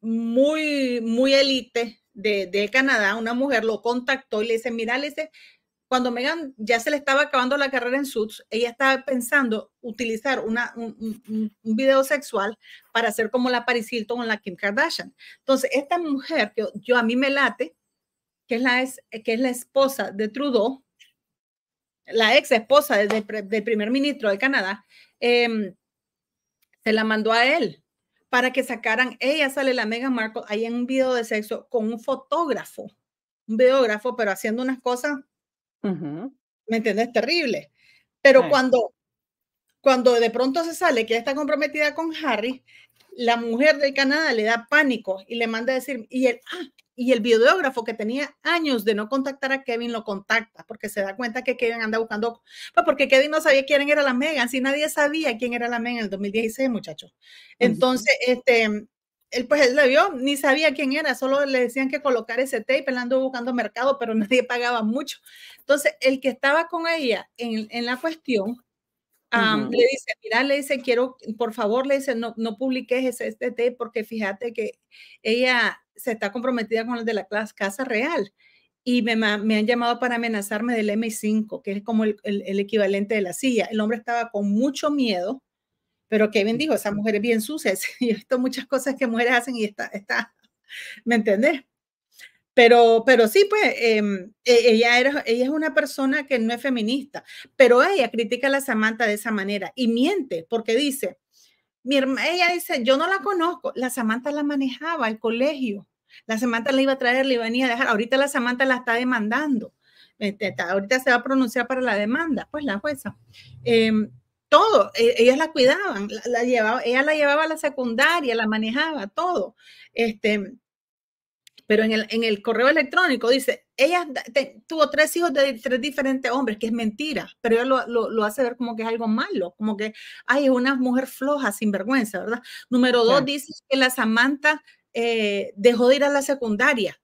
muy, muy élite de, Canadá, una mujer lo contactó y le dice, mira, le dice, cuando Megan ya se le estaba acabando la carrera en Suits, ella estaba pensando utilizar una, un, video sexual para hacer como la Paris Hilton o la Kim Kardashian. Entonces, esta mujer que yo a mí me late, que es la, que es la esposa de Trudeau, la ex esposa del, del primer ministro de Canadá, Em, se la mandó a él para que sacaran, ella sale la Mega Marco ahí en un video de sexo con un fotógrafo, un videógrafo, pero haciendo unas cosas, ¿me entiendes? Terrible. Pero cuando, cuando de pronto se sale que está comprometida con Harry, la mujer del Canadá le da pánico y le manda a decir, y él, ah, y el videógrafo que tenía años de no contactar a Kevin lo contacta porque se da cuenta que Kevin anda buscando, pues porque Kevin no sabía quién era la Megan, si nadie sabía quién era la Megan en el 2016, muchachos. Entonces, este, él pues él la vio, ni sabía quién era, solo le decían que colocar ese tape, él andó buscando mercado, pero (laughs) nadie pagaba mucho. Entonces, el que estaba con ella en, en la cuestión le dice, mira, le dice, quiero, por favor, le dice, no, no publiques ese, este tape porque fíjate que ella se está comprometida con el de la Casa Real y me, han llamado para amenazarme del m 5 que es como el, equivalente de la silla. El hombre estaba con mucho miedo, pero Kevin dijo, esa mujer es bien sucia, (laughs) y esto muchas cosas que mujeres hacen y está, está, (laughs) ¿me entendés? Pero, pero sí, pues em, e, ella, era, ella es una persona que no es feminista, pero ella critica a la Samantha de esa manera y miente porque dice, mi ella dice, yo no la conozco. La Samantha la manejaba al colegio. La Samantha la iba a traer, la iba a dejar. Ahorita la Samantha la está demandando. Este, ahorita se va a pronunciar para la demanda, pues la jueza. Em, todo, e, ellas la cuidaban, llevaba, ella la llevaba a la secundaria, la manejaba, todo. Este, pero en el, en el correo electrónico dice, ella tuvo tres hijos de tres diferentes hombres, que es mentira, pero ella lo, hace ver como que es algo malo, como que, ay, es una mujer floja, sinvergüenza, ¿verdad? Número dos, dice que la Samantha eh, dejó de ir a la secundaria,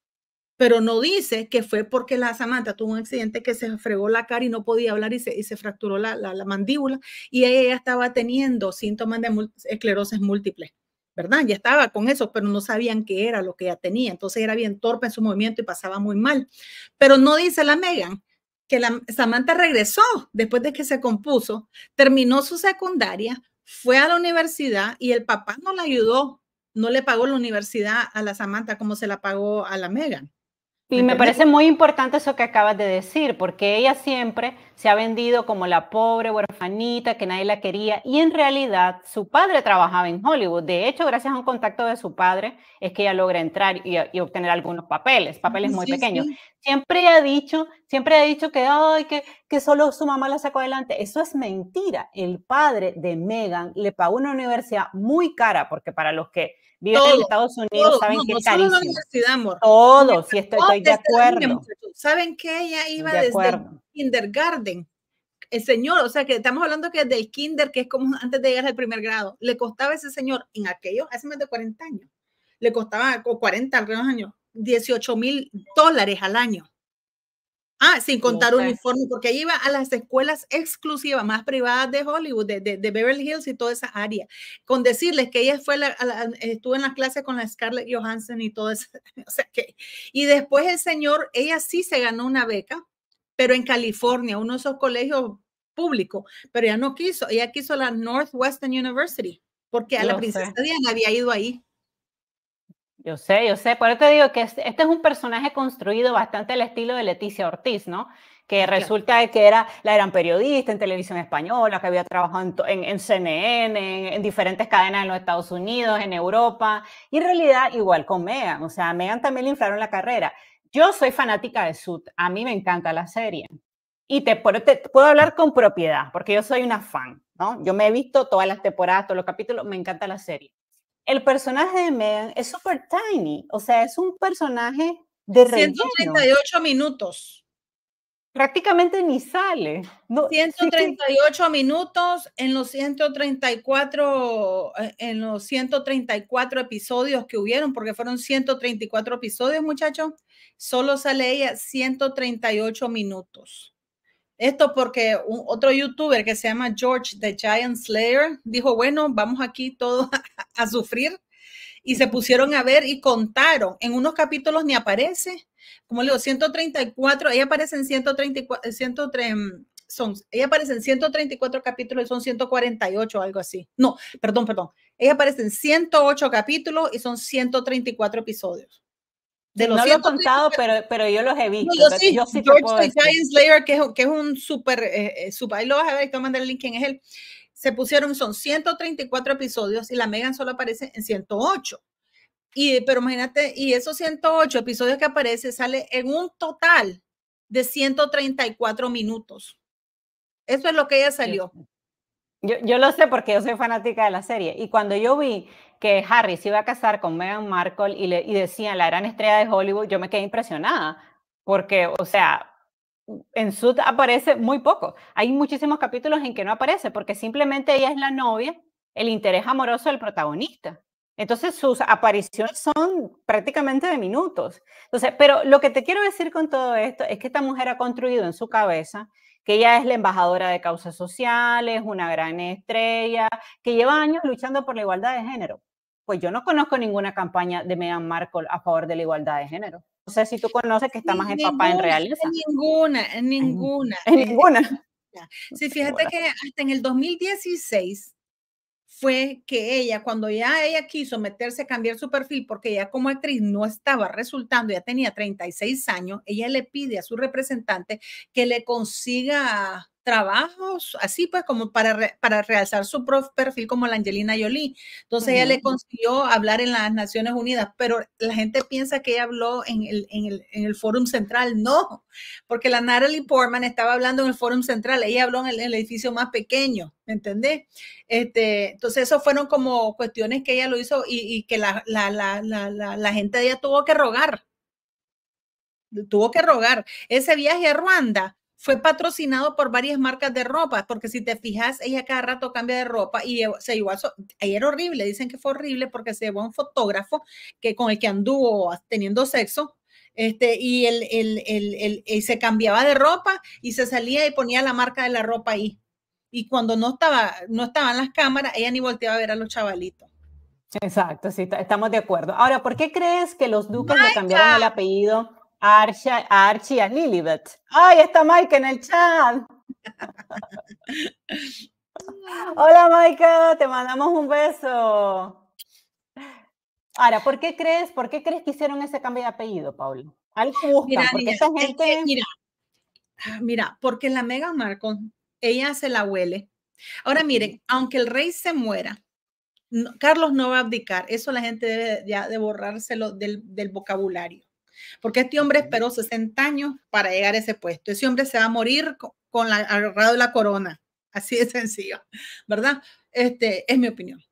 pero no dice que fue porque la Samantha tuvo un accidente que se fregó la cara y no podía hablar y se, fracturó la, la mandíbula y ella estaba teniendo síntomas de esclerosis múltiple. ¿verdad? Ya estaba con eso, pero no sabían qué era lo que ya tenía. Entonces era bien torpe en su movimiento y pasaba muy mal. Pero no dice la Megan que la, Samantha regresó después de que se compuso, terminó su secundaria, fue a la universidad y el papá no la ayudó, no le pagó la universidad a la Samantha como se la pagó a la Megan. Y me parece muy importante eso que acabas de decir, porque ella siempre se ha vendido como la pobre huerfanita que nadie la quería y en realidad su padre trabajaba en Hollywood. De hecho, gracias a un contacto de su padre es que ella logra entrar y, obtener algunos papeles, papeles muy pequeños. Siempre ha dicho, siempre ha dicho que, ay, que, que solo su mamá la sacó adelante. Eso es mentira. El padre de Megan le pagó una universidad muy cara, porque para los que viven en Estados Unidos, saben qué que carísimo. Todos, si estoy, de acuerdo. Saben que ella iba desde el kindergarten. El señor, o sea, que estamos hablando que del kinder, que es como antes de llegar al primer grado, le costaba ese señor en aquello, hace más de 40 años, le costaba, o 40 años, 18 mil dólares al año Ah, sin contar un uniforme, porque ella iba a las escuelas exclusivas, más privadas de Hollywood, de, de, Beverly Hills y toda esa área. Con decirles que ella fue la, estuvo en las clases con la Scarlett Johansson y todo eso. (laughs) O sea que, y después el señor, ella sí se ganó una beca, pero en California, uno de esos colegios públicos, pero ella no quiso, ella quiso la Northwestern University, porque a la princesa Diana había ido ahí. Yo sé, yo sé, por eso te digo que este es un personaje construido bastante al estilo de Leticia Ortiz, ¿no? que resulta que era la gran periodista en televisión española, que había trabajado en, CNN, en, diferentes cadenas en los Estados Unidos, en Europa, y en realidad igual con Megan, o sea, a Megan también le inflaron la carrera. Yo soy fanática de Sud, a mí me encanta la serie, y te, te, puedo hablar con propiedad, porque yo soy una fan, ¿no? Yo me he visto todas las temporadas, todos los capítulos, me encanta la serie el personaje de Megan es súper tiny, o sea, es un personaje de 138 minutos. Prácticamente ni sale. No, 138 minutos en los 134 eh, en los 134 episodios que hubieron, porque fueron 134 episodios, muchachos, solo sale ella 138 minutos. Esto porque otro youtuber que se llama George the Giant Slayer dijo, bueno, vamos aquí todos (laughs) a, sufrir. Y se pusieron a ver y contaron. En unos capítulos ni aparece. Como le digo, 134, ella aparece en 134, son, ella aparecen 134 capítulos y son 148, o algo así. No, perdón, perdón. Ella aparece en 108 capítulos y son 134 episodios no lo he contado, pero, pero yo los he visto. yo, sí, George the Giant Slayer, que es, un súper, eh, eh, super, ahí lo vas a ver, te voy a mandar el link, quién es él. Se pusieron, son 134 episodios y la Megan solo aparece en 108. Y, pero imagínate, y esos 108 episodios que aparece sale en un total de 134 minutos. Eso es lo que ella salió. Yo, yo lo sé porque yo soy fanática de la serie. Y cuando yo vi que Harry se iba a casar con Meghan Markle y, le, y la gran estrella de Hollywood, yo me quedé impresionada, porque, o sea, en Sud aparece muy poco. Hay muchísimos capítulos en que no aparece, porque simplemente ella es la novia, el interés amoroso del protagonista. Entonces sus apariciones son prácticamente de minutos. Entonces, pero lo que te quiero decir con todo esto es que esta mujer ha construido en su cabeza que ella es la embajadora de causas sociales, una gran estrella, que lleva años luchando por la igualdad de género pues yo no conozco ninguna campaña de Meghan Markle a favor de la igualdad de género. No sé si tú conoces que está más en papá en realidad. Ninguna, ninguna. En ninguna. (laughs) (laughs) Sí, fíjate que hasta en el 2016 fue que ella, cuando ya ella quiso meterse a cambiar su perfil, porque ella como actriz no estaba resultando, ya tenía 36 años, ella le pide a su representante que le consiga trabajos, así pues, como para, para realzar su perfil como la Angelina Jolie. Entonces ella le consiguió hablar en las Naciones Unidas, pero la gente piensa que ella habló en el, en Central. No, porque la Natalie Portman estaba hablando en el Fórum Central, ella habló en el, edificio más pequeño, ¿me entendés? Este, entonces, eso fueron como cuestiones que ella lo hizo y, que la, la gente de ella tuvo que rogar tuvo que rogar. Ese viaje a Ruanda fue patrocinado por varias marcas de ropa, porque si te fijas, ella cada rato cambia de ropa y se llevó, ahí era horrible, dicen que fue horrible porque se llevó a un fotógrafo que, con el que anduvo teniendo sexo. Este, y el, el, el, eh, se cambiaba de ropa y se salía y ponía la marca de la ropa ahí. Y cuando no, estaba, no estaban las cámaras, ella ni volteaba a ver a los chavalitos. Exacto, sí, estamos de acuerdo. Ahora, ¿por qué crees que los duques le cambiaron el apellido Archie, a Archie a Lilibet. ¡Ay, está Mike en el chat! (laughs) Hola Maika, te mandamos un beso. Ahora, ¿por qué crees, por qué crees que hicieron ese cambio de apellido, Paulo? Algo mira, porque ah, mira, porque la Mega Marco, ella se la huele. Ahora miren, aunque el rey se muera, Carlos no va a abdicar. Eso la gente debe ya de borrárselo del vocabulario porque este hombre esperó 60 años para llegar a ese puesto. Ese hombre se va a morir con agarrado de la corona, así de sencillo, ¿verdad? Este, es mi opinión.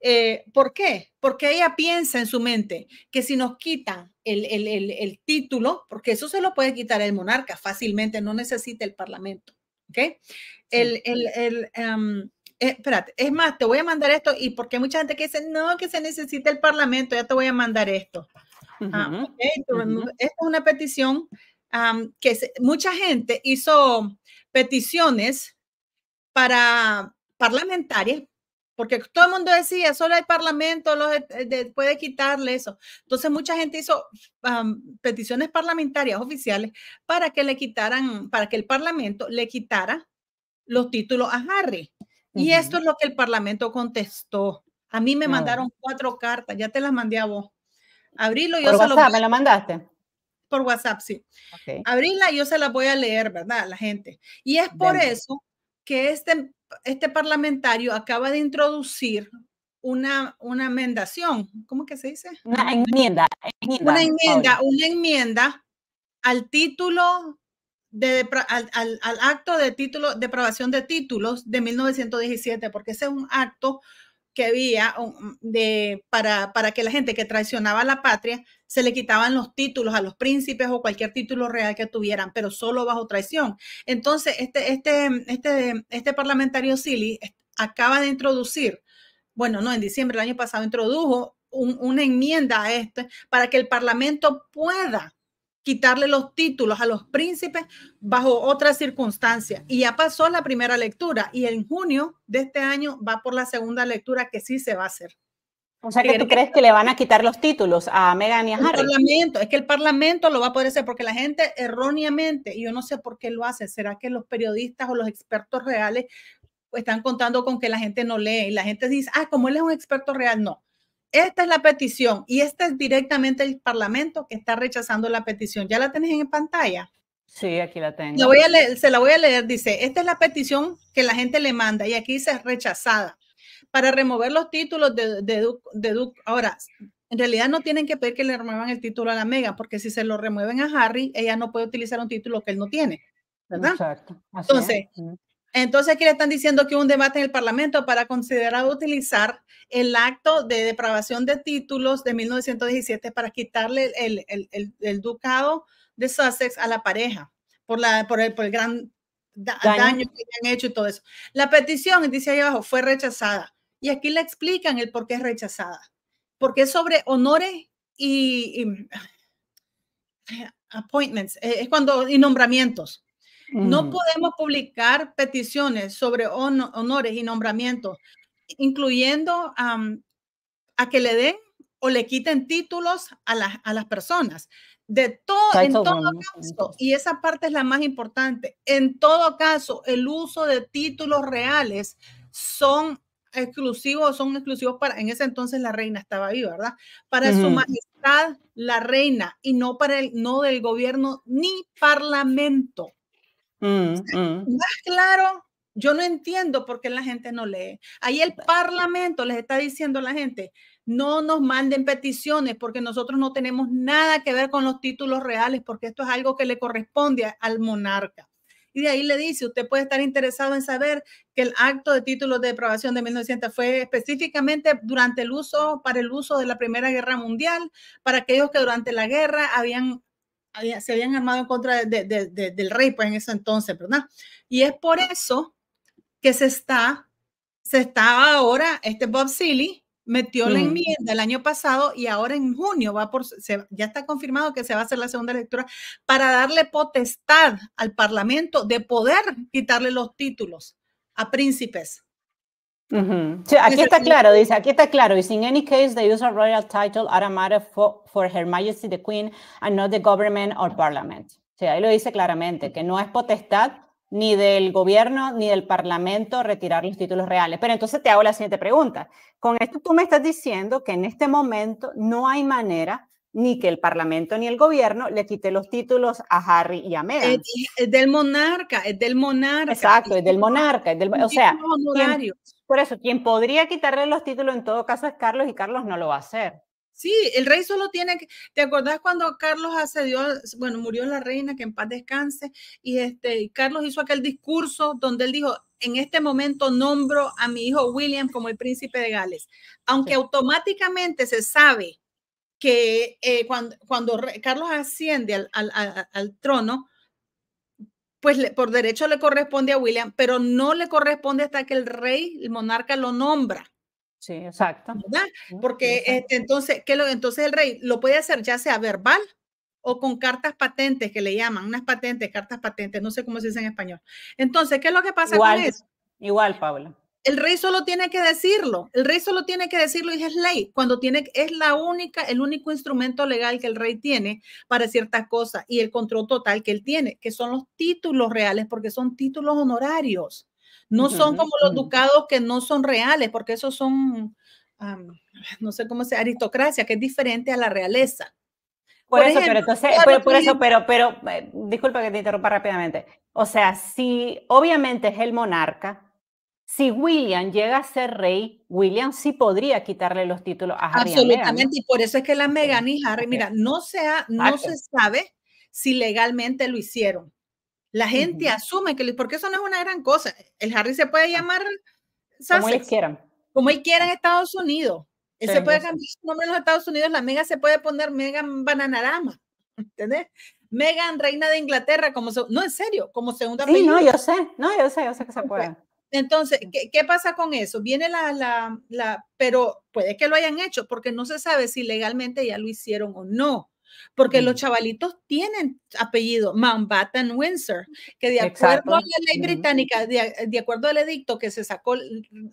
Eh, ¿Por qué? Porque ella piensa en su mente que si nos quitan el, título, porque eso se lo puede quitar el monarca fácilmente, no necesita el parlamento. ¿Ok? El, em, eh, espérate, es más, te voy a mandar esto y porque hay mucha gente que dice, no, que se necesita el parlamento, ya te voy a mandar esto. Ah, Esta es una petición que mucha gente hizo peticiones para parlamentarias, porque todo el mundo decía, solo el parlamento los, eh, puede quitarle eso. Entonces mucha gente hizo peticiones parlamentarias oficiales para que le quitaran, para que el parlamento le quitara los títulos a Harry. Y esto es lo que el parlamento contestó. A mí me mandaron cuatro cartas, ya te las mandé a vos. Abrilo, yo se lo... me lo mandaste. Por WhatsApp, sí. Abrirla y yo se la voy a leer, ¿verdad? La gente. Y es por eso que este, este parlamentario acaba de introducir una, una enmendación. ¿Cómo que se dice? Una enmienda. una enmienda, una enmienda al título de, acto de título de aprobación de títulos de 1917, porque ese es un acto que había mm, de, para, para, que la gente que traicionaba a la patria se le quitaban los títulos a los príncipes o cualquier título real que tuvieran, pero solo bajo traición. Entonces, este, este, mm, este, este parlamentario Silly acaba de introducir, bueno, no, en diciembre del año pasado introdujo una enmienda a este para que el Parlamento pueda quitarle los títulos a los príncipes bajo otra circunstancia. Y ya pasó la primera lectura y en junio de este año va por la segunda lectura que sí se va a hacer. O sea que tú crees que le van a quitar los títulos a Megan y a Harry. El parlamento, es que el Parlamento lo va a poder hacer porque la gente erróneamente, y yo no sé por qué lo hace, será que los periodistas o los expertos reales están contando con que la gente no lee y la gente dice, ah, como él es un experto real, no. Esta es la petición y este es directamente el Parlamento que está rechazando la petición. ¿Ya la tenés en pantalla? Sí, aquí la tengo. se la voy a leer. Dice, esta es la petición que la gente le manda y aquí dice rechazada. Para remover los títulos de, de, de Ahora, en realidad no tienen que pedir que le remuevan el título a la Mega, porque si se lo remueven a Harry, ella no puede utilizar un título que él no tiene. ¿Verdad? Exacto. entonces, mm. entonces aquí le están diciendo que un debate en el Parlamento para considerar utilizar el acto de depravación de títulos de 1917 para quitarle el, el, el, ducado de Sussex a la pareja por, la, por, el, gran daño. que han hecho y todo eso. La petición, dice ahí abajo, fue rechazada. Y aquí le explican el por qué es rechazada. Porque es sobre honores y, y (sighs) appointments, eh, es cuando, y nombramientos. No podemos publicar peticiones sobre honores y nombramientos incluyendo a que le den o le quiten títulos a, a las personas. De todo, en todo caso, y esa parte es la más importante, en todo caso, el uso de títulos reales son exclusivos, son exclusivos para, en ese entonces la reina estaba ahí, ¿verdad? Para su majestad, la reina, y no para el, no del gobierno ni parlamento. Mm, mm. Más claro, yo no entiendo por qué la gente no lee. Ahí el Parlamento les está diciendo a la gente, no nos manden peticiones porque nosotros no tenemos nada que ver con los títulos reales porque esto es algo que le corresponde al monarca. Y de ahí le dice, usted puede estar interesado en saber que el acto de títulos de aprobación de 1900 fue específicamente durante el uso, para el uso de la Primera Guerra Mundial, para aquellos que durante la guerra habían se habían armado en contra del rey, pues en ese entonces, ¿verdad? Y es por eso que se está, se está ahora, este Bob Seeley metió la mm. enmienda el año pasado y ahora en junio va por, ya está confirmado que se va a hacer la segunda lectura para darle potestad al Parlamento de poder quitarle los títulos a príncipes. sí, aquí está claro, dice, aquí está claro. Is in any case the use a royal title are a matter for, Her Majesty the Queen and not the government or parliament. ahí lo dice claramente, que no es potestad ni del gobierno ni del parlamento retirar los títulos reales. Pero entonces te hago la siguiente pregunta. Con esto tú me estás diciendo que en este momento no hay manera ni que el parlamento ni el gobierno le quite los títulos a Harry y a Meghan. Es, del monarca, es del monarca. Exacto, es del monarca, es del, o sea, por eso quien podría quitarle los títulos en todo caso es Carlos y Carlos no lo va a hacer. Sí, el rey solo tiene que. ¿Te acordás cuando Carlos accedió? Bueno, murió la reina, que en paz descanse, y este Carlos hizo aquel discurso donde él dijo: En este momento nombro a mi hijo William como el príncipe de Gales. Aunque automáticamente se sabe que eh, cuando, Carlos asciende al, trono, pues por derecho le corresponde a William, pero no le corresponde hasta que el rey, el monarca, lo nombra. Sí, exacto. Porque este, entonces, ¿qué lo, entonces el rey lo puede hacer ya sea verbal o con cartas patentes que le llaman, unas patentes, cartas patentes, no sé cómo se dice en español. Entonces, ¿qué es lo que pasa igual, con eso? Igual, Paula. El rey solo tiene que decirlo, el rey solo tiene que decirlo y es ley, cuando tiene, es la única, el único instrumento legal que el rey tiene para ciertas cosas y el control total que él tiene, que son los títulos reales, porque son títulos honorarios. No son como los ducados que no son reales, porque esos son, (sighs) no sé cómo se aristocracia, que es diferente a la realeza. Por, eso, pero pero, pero, eh, disculpa que te interrumpa rápidamente. O sea, si obviamente es el monarca, si William llega a ser rey, William sí podría quitarle los títulos a Harry. Absolutamente, y por eso es que la Meghan y Harry, mira, no, sea, no se sabe si legalmente lo hicieron. La gente asume que, porque eso no es una gran cosa. El Harry se puede llamar como quieran. Como él quiera en Estados Unidos. se puede cambiar su nombre en los Estados Unidos. La mega se puede poner Megan Bananarama. ¿Entendés? Megan, reina de Inglaterra, como no, en serio, como segunda Sí, no, yo sé, no, yo sé, yo sé que se puede. Entonces, ¿qué, ¿qué, pasa con eso? Viene la, la, la, pero puede que lo hayan hecho, porque no se sabe si legalmente ya lo hicieron o no porque los mm. chavalitos tienen apellido Mountbatten Windsor, que de acuerdo a la ley británica, de, acuerdo al edicto que se sacó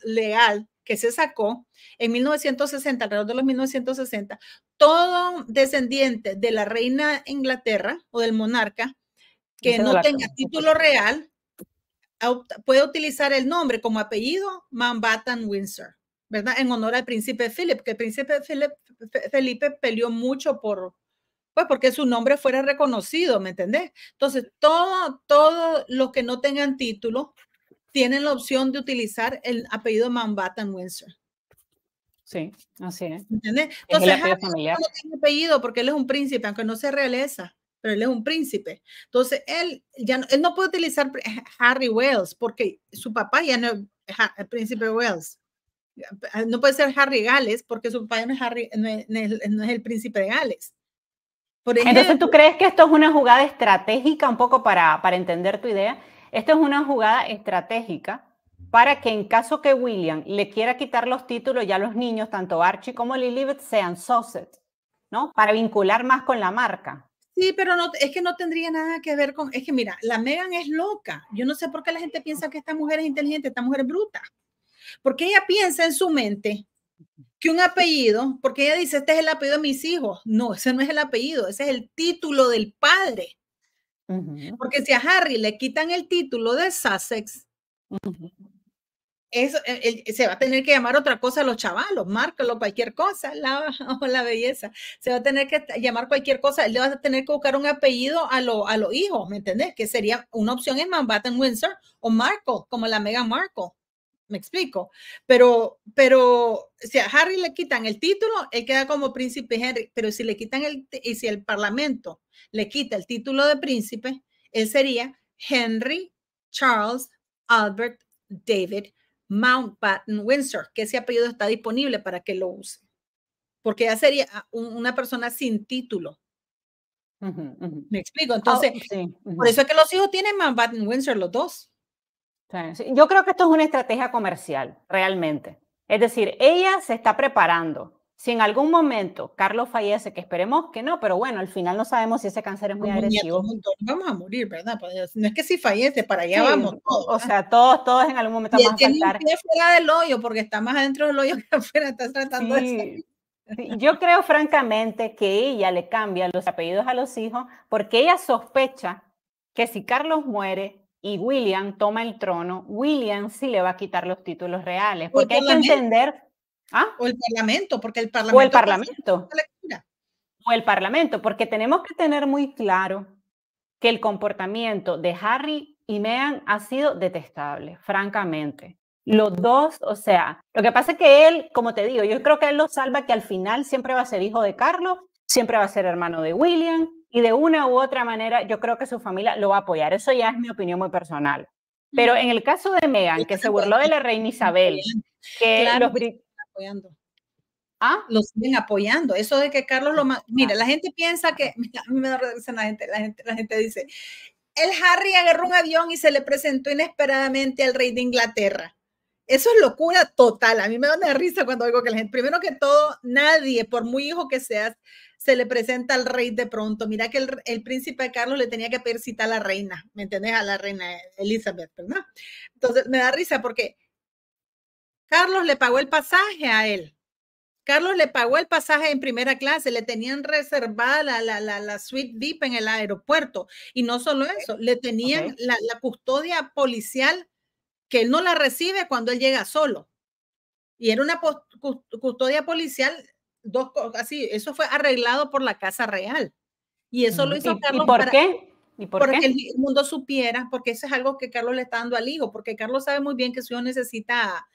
legal que se sacó en 1960, alrededor de los 1960, todo descendiente de la reina Inglaterra o del monarca que no tenga título real puede utilizar el nombre como apellido Mountbatten Windsor, ¿verdad? En honor al príncipe Philip, que el príncipe Philip, Felipe peleó mucho por, pues, porque su nombre fuera reconocido, ¿me entendés? Entonces, todos todo los que no tengan título tienen la opción de utilizar el apellido Mountbatten Windsor. Sí, así es. ¿Entendés? Entonces, es el apellido ah, familiar. no tiene apellido porque él es un príncipe, aunque no sea realeza, pero él es un príncipe. Entonces, él ya no, él no puede utilizar eh, Harry Wells porque su papá ya no es el príncipe Wells. No puede ser Harry Gales porque su papá no es, Harry, no es, el príncipe Gales. Entonces, ¿tú crees que esto es una jugada estratégica un poco para, para entender tu idea? Esto es una jugada estratégica para que en caso que William le quiera quitar los títulos, ya los niños, tanto Archie como Lilibet, sean Sosset, ¿no? Para vincular más con la marca. Sí, pero no, es que no tendría nada que ver con. Es que mira, la Megan es loca. Yo no sé por qué la gente piensa que esta mujer es inteligente, esta mujer es bruta. Porque ella piensa en su mente que un apellido, porque ella dice, este es el apellido de mis hijos. No, ese no es el apellido, ese es el título del padre. Porque si a Harry le quitan el título de Sussex, e, se va a tener que llamar otra cosa a los chavalos, o cualquier cosa, la, (laughs) o oh, la belleza. Se va a tener que llamar cualquier cosa, él le va a tener que buscar un apellido a, lo, a los hijos, ¿me entendés? Que sería una opción en Manhattan Windsor o Marco como la mega Marco me explico. Pero, pero si a Harry le quitan el título, él queda como príncipe Henry. Pero si le quitan el, y si el Parlamento le quita el título de príncipe, él sería Henry Charles Albert David Mountbatten Windsor, que ese apellido está disponible para que lo use. Porque ya sería una persona sin título. Me explico. Oh, Entonces, por eso es que los hijos tienen Mountbatten Windsor, los dos. Yo creo que esto es una estrategia comercial, realmente. Es decir, ella se está preparando. Si en algún momento Carlos fallece, que esperemos que no, pero bueno, al final no sabemos si ese cáncer es muy agresivo. vamos a morir, ¿verdad? Pues, no es que si fallece, para allá vamos todos. O sea, todos, todos en algún momento y vamos a saltar. fuera del hoyo, porque está más adentro del hoyo (laughs) que afuera, está tratando de Yo creo francamente que ella le cambia los apellidos a los hijos porque ella sospecha que si Carlos muere, y William toma el trono, William sí le va a quitar los títulos reales, porque hay que entender... ¿ah? O el Parlamento, porque el Parlamento... O el Parlamento. O el Parlamento, porque tenemos que tener muy claro que el comportamiento de Harry y Meghan ha sido detestable, francamente. Los dos, o sea, lo que pasa es que él, como te digo, yo creo que él lo salva, que al final siempre va a ser hijo de Carlos, siempre va a ser hermano de William, y de una u otra manera yo creo que su familia lo va a apoyar. Eso ya es mi opinión muy personal. Pero en el caso de Meghan, que se burló de la reina Isabel, que claro, los siguen apoyando. ¿Ah? Lo siguen apoyando. Eso de que Carlos lo... Mira, la gente piensa que... A mí me la la gente, la gente dice, el Harry agarró un avión y se le presentó inesperadamente al rey de Inglaterra. Eso es locura total. A mí me da risa cuando oigo que la gente, primero que todo, nadie, por muy hijo que seas, se le presenta al rey de pronto. Mira que el, el príncipe Carlos le tenía que pedir cita a la reina, ¿me entendés? A la reina Elizabeth, ¿verdad? Entonces me da risa porque Carlos le pagó el pasaje a él. Carlos le pagó el pasaje en primera clase, le tenían reservada la, la, suite VIP en el aeropuerto. Y no solo eso, le tenían la custodia policial que él no la recibe cuando él llega solo. Y era una custodia policial, dos así, eso fue arreglado por la Casa Real. Y eso lo mm, hizo Carlos. por qué? ¿Y por porque el mundo supiera, porque eso es algo que Carlos le está dando al hijo, porque Carlos sabe muy bien que su hijo necesita,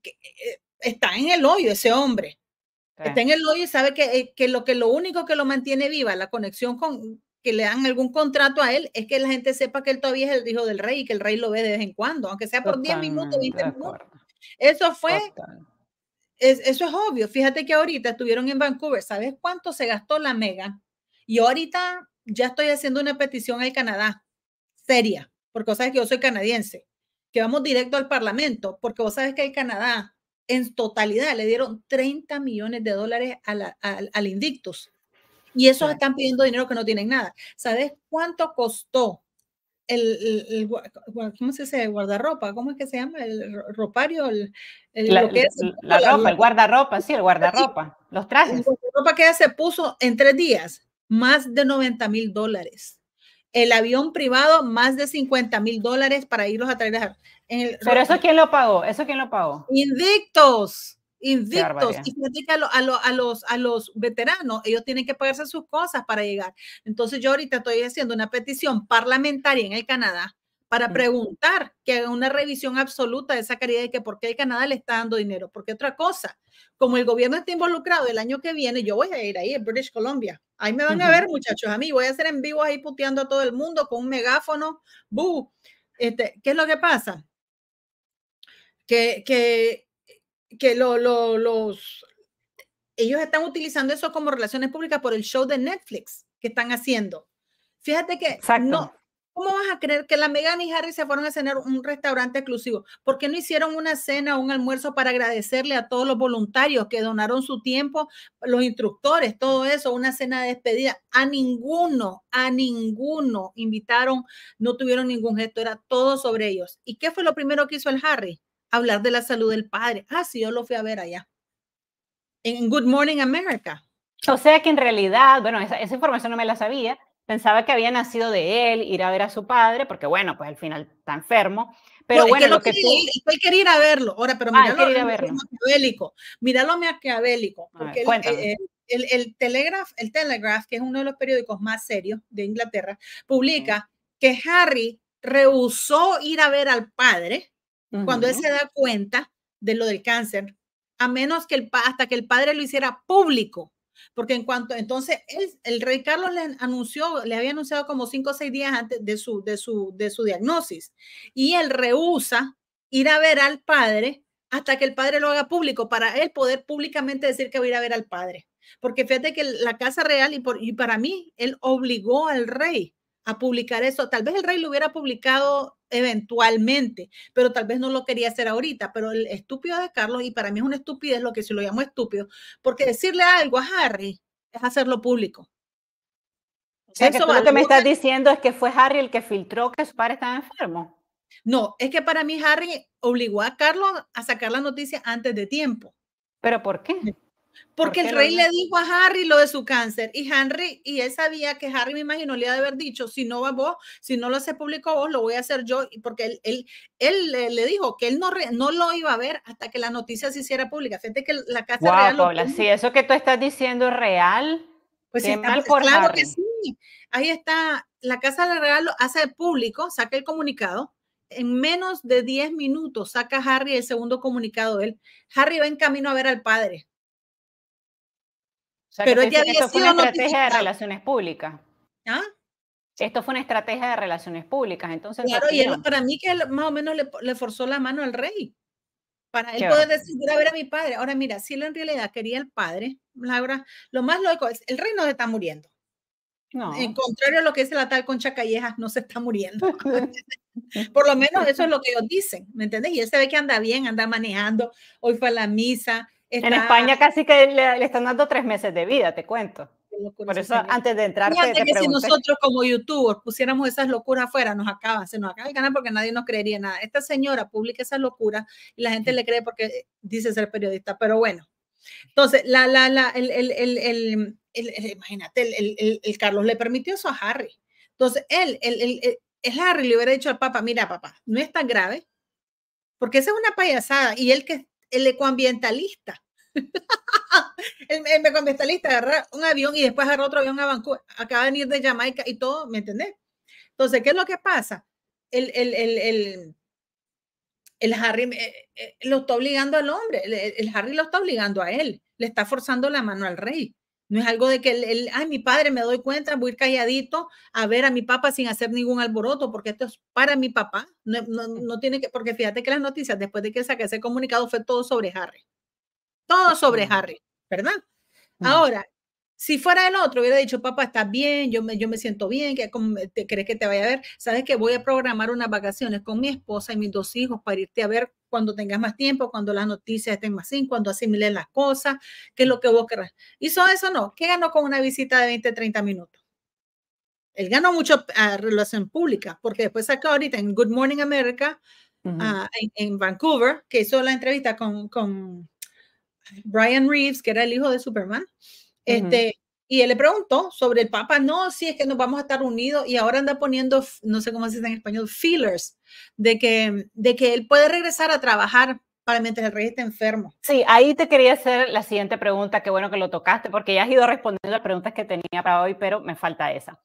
que, eh, está en el hoyo ese hombre. Está en el hoyo y sabe que, eh, que, lo, que lo único que lo mantiene viva, la conexión con, le dan algún contrato a él, es que la gente sepa que él todavía es el hijo del rey y que el rey lo ve de vez en cuando, aunque sea por 10 minutos, 20 minutos. Eso fue, eso es obvio. Fíjate que ahorita estuvieron en Vancouver, ¿sabes cuánto se gastó la mega? Y ahorita ya estoy haciendo una petición al Canadá, seria, porque sabes que yo soy canadiense, que vamos directo al Parlamento, porque vos sabes que el Canadá en totalidad le dieron 30 millones de dólares al Invictus y esos están pidiendo dinero que no tienen nada. ¿Sabes cuánto costó el, ¿cómo se dice? Guardarropa, ¿cómo es que se llama? El ropario, el, la, ropa, el guardarropa, sí, el guardarropa, los trajes. La ropa que se puso en tres días, más de 90 mil dólares. El avión privado, más de 50 mil dólares para irlos a traer. Pero eso quién lo pagó, eso quién lo pagó. Indictos invictos. Y a, a, los, a los veteranos, ellos tienen que pagarse sus cosas para llegar. Entonces yo ahorita estoy haciendo una petición parlamentaria en el Canadá para preguntar que haga una revisión absoluta de esa caridad y que por qué el Canadá le está dando dinero. Porque otra cosa, como el gobierno está involucrado el año que viene, yo voy a ir ahí en British Columbia. Ahí me van a ver, muchachos, a mí. Voy a hacer en vivo ahí puteando a todo el mundo con un megáfono. ¡Bu! Este, ¿Qué es lo que pasa? Que, que que lo, los, ellos están utilizando eso como relaciones públicas por el show de Netflix que están haciendo. Fíjate que no, ¿cómo vas a creer que la Megan y Harry se fueron a cenar un restaurante exclusivo? ¿Por qué no hicieron una cena o un almuerzo para agradecerle a todos los voluntarios que donaron su tiempo, los instructores, todo eso, una cena de despedida? A ninguno, a ninguno invitaron, no tuvieron ningún gesto, era todo sobre ellos. ¿Y qué fue lo primero que hizo el Harry? hablar de la salud del padre. Ah, sí, yo lo fui a ver allá. En Good Morning America. O sea que en realidad, bueno, esa, información no me la sabía. Pensaba que había nacido de él ir a ver a su padre, porque bueno, pues al final está enfermo. Pero bueno, lo que quería, ir a verlo. Ahora, pero míralo, ah, lo maquiavélico. Mira lo maquiavélico. Porque eh, el, Telegraph, el Telegraph, que es uno de los periódicos más serios de Inglaterra, publica que Harry rehusó ir a ver al padre cuando él se da cuenta de lo del cáncer, a menos que el, hasta que el padre lo hiciera público. Porque en cuanto, entonces, el rey Carlos le anunció, le había anunciado como cinco o seis días antes de su, de su, de su diagnosis. Y él rehúsa ir a ver al padre hasta que el padre lo haga público, para él poder públicamente decir que va a ir a ver al padre. Porque fíjate que la Casa Real, y, por, y para mí, él obligó al rey a publicar eso. Tal vez el rey lo hubiera publicado eventualmente, pero tal vez no lo quería hacer ahorita. Pero el estúpido de Carlos, y para mí es una estupidez lo que se lo llamo estúpido, porque decirle algo a Harry es hacerlo público. eso lo que me estás diciendo es que fue Harry el que filtró que su padre estaba enfermo. No, es que para mí Harry obligó a Carlos a sacar la noticia antes de tiempo. ¿Pero por qué? Porque el rey le dijo a Harry lo de su cáncer y Henry, y él sabía que Harry me imagino le iba de haber dicho, si no va vos, si no lo hace público vos, lo voy a hacer yo, porque él, él, eh, le, dijo que él no, no lo iba a ver hasta que la noticia se hiciera pública. Fíjate que la casa real Paula, si eso que tú estás diciendo es real, pues qué mal por claro que sí. Ahí está, la casa real lo hace público, saca el comunicado, en menos de 10 minutos saca Harry el segundo comunicado él. Harry va en camino a ver al padre pero ella había sido fue una estrategia de relaciones públicas. ¿Ah? Esto fue una estrategia de relaciones públicas, entonces... Claro, y para mí que más o menos le, forzó la mano al rey, para él poder decir, a ver a mi padre. Ahora mira, si él en realidad quería el padre, Laura, lo más loco es, el rey no se está muriendo. No. En contrario a lo que dice la tal Concha Callejas, no se está muriendo. (laughs) Por lo menos eso es lo que ellos dicen, ¿me entendés? Y él se ve que anda bien, anda manejando, hoy fue a la misa, en España casi que le, están dando tres meses de vida, te cuento. Por eso, antes de entrar, que si nosotros como youtubers pusiéramos esas locuras afuera, nos acaba, se nos acaba el canal porque nadie nos creería nada. Esta señora publica esas locuras y la gente le cree porque dice ser periodista, pero bueno. Entonces, la, la, la, el, el, el, el imagínate, el, Carlos le permitió eso a Harry. Entonces, él, el, el Harry le hubiera dicho al Papa, mira, papá, no es tan grave, porque esa es una payasada y él que el ecoambientalista. (laughs) el, ecoambientalista agarra un avión y después agarra otro avión a Vancouver, acaba de venir de Jamaica y todo, ¿me entendés? Entonces, ¿qué es lo que pasa? El, el, el, el Harry eh, eh, lo está obligando al hombre, el, Harry lo está obligando a él, le está forzando la mano al rey. No es algo de que, el, ay, mi padre, me doy cuenta, voy a ir calladito a ver a mi papá sin hacer ningún alboroto, porque esto es para mi papá. No, no tiene que, porque fíjate que las noticias, después de que saqué ese comunicado, fue todo sobre Harry. Todo sobre Harry, ¿verdad? Ahora, si fuera el otro, hubiera dicho, papá, está bien, yo me, yo me siento bien, crees que te vaya a ver. Sabes que voy a programar unas vacaciones con mi esposa y mis dos hijos para irte a ver cuando tengas más tiempo, cuando las noticias estén más sin, cuando asimilen las cosas, qué es lo que vos querrás. Hizo eso, no. ¿Qué ganó con una visita de 20, 30 minutos? Él ganó mucho a ah, relación pública, porque después sacó ahorita en Good Morning America, ah, en, Vancouver, que hizo la entrevista con, con Brian Reeves, que era el hijo de Superman. Este, Y él le preguntó sobre el Papa, no, si es que nos vamos a estar unidos y ahora anda poniendo, no sé cómo se dice en español, feelers, de que, de que él puede regresar a trabajar para mientras el rey esté enfermo. Sí, ahí te quería hacer la siguiente pregunta, qué bueno que lo tocaste, porque ya has ido respondiendo las preguntas que tenía para hoy, pero me falta esa.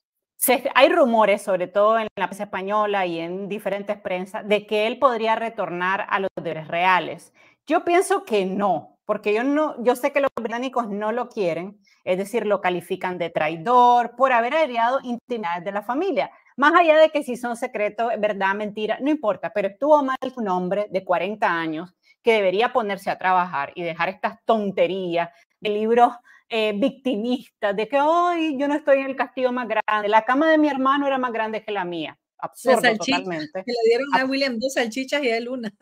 hay rumores, sobre todo en la prensa española y en diferentes prensas, de que él podría retornar a los deberes reales. Yo pienso que no, porque yo, no, yo sé que los británicos no lo quieren, es decir, lo califican de traidor por haber agregado intimidades de la familia. Más allá de que si son secretos, verdad, mentira, no importa, pero estuvo mal un hombre de 40 años que debería ponerse a trabajar y dejar estas tonterías de libros eh, victimistas, de que hoy yo no estoy en el castillo más grande, la cama de mi hermano era más grande que la mía. Absurdo totalmente. Que le dieron a William dos salchichas y él una.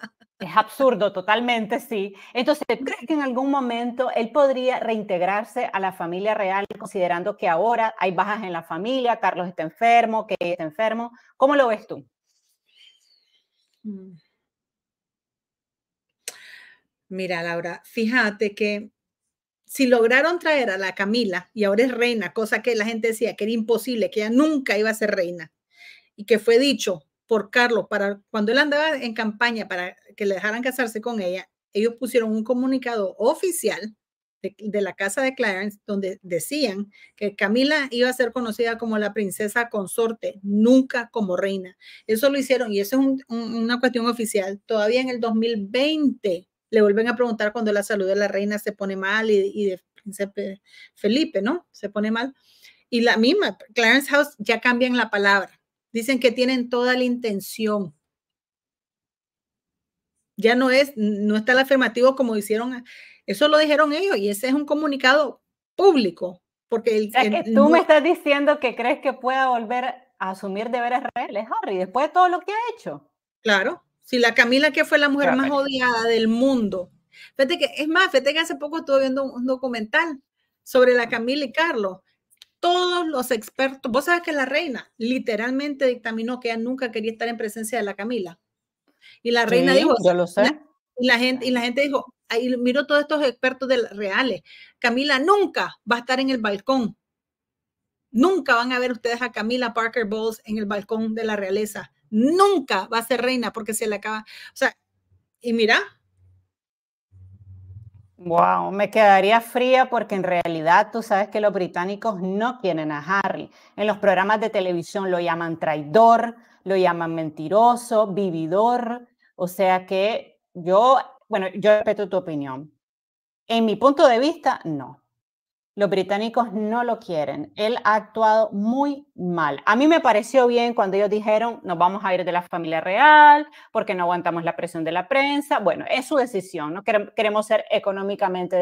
Es absurdo, totalmente, sí. Entonces, ¿crees que en algún momento él podría reintegrarse a la familia real, considerando que ahora hay bajas en la familia, Carlos está enfermo, que está enfermo? ¿Cómo lo ves tú? Mm. Mira, Laura, fíjate que si lograron traer a la Camila y ahora es reina, cosa que la gente decía que era imposible, que ella nunca iba a ser reina, y que fue dicho por Carlos, para, cuando él andaba en campaña para que le dejaran casarse con ella, ellos pusieron un comunicado oficial de, la casa de Clarence donde decían que Camila iba a ser conocida como la princesa consorte, nunca como reina. Eso lo hicieron y eso es una cuestión oficial. Todavía en el 2020 le vuelven a preguntar cuando la salud de la reina se pone mal y, y de príncipe Felipe, ¿no? Se pone mal. Y la misma, Clarence House ya cambian la palabra Dicen que tienen toda la intención. Ya no es, no está el afirmativo como hicieron, eso lo dijeron ellos y ese es un comunicado público. Porque el, tú me estás diciendo que crees que pueda volver a asumir deberes reales, Harry, después de todo lo que ha hecho. Claro, si la Camila que fue la mujer más odiada del mundo. Fíjate que, es más, fíjate que hace poco estuve viendo un documental sobre la Camila y Carlos todos los expertos, vos sabes que la reina literalmente dictaminó que ella nunca quería estar en presencia de la Camila. Y la reina dijo, yo lo sé. Y la gente, y la gente dijo, ahí todos estos expertos de, reales, Camila nunca va a estar en el balcón. Nunca van a ver ustedes a Camila Parker Bowles en el balcón de la realeza. Nunca va a ser reina porque se le acaba. O sea, y mira, Wow, me quedaría fría porque en realidad tú sabes que los británicos no quieren a Harry. En los programas de televisión lo llaman traidor, lo llaman mentiroso, vividor. O sea que yo, bueno, yo respeto tu opinión. En mi punto de vista, no. Los británicos no lo quieren. Él ha actuado muy mal. A mí me pareció bien cuando ellos dijeron, nos vamos a ir de la familia real porque no aguantamos la presión de la prensa. Bueno, es su decisión, ¿no? Queremos ser económicamente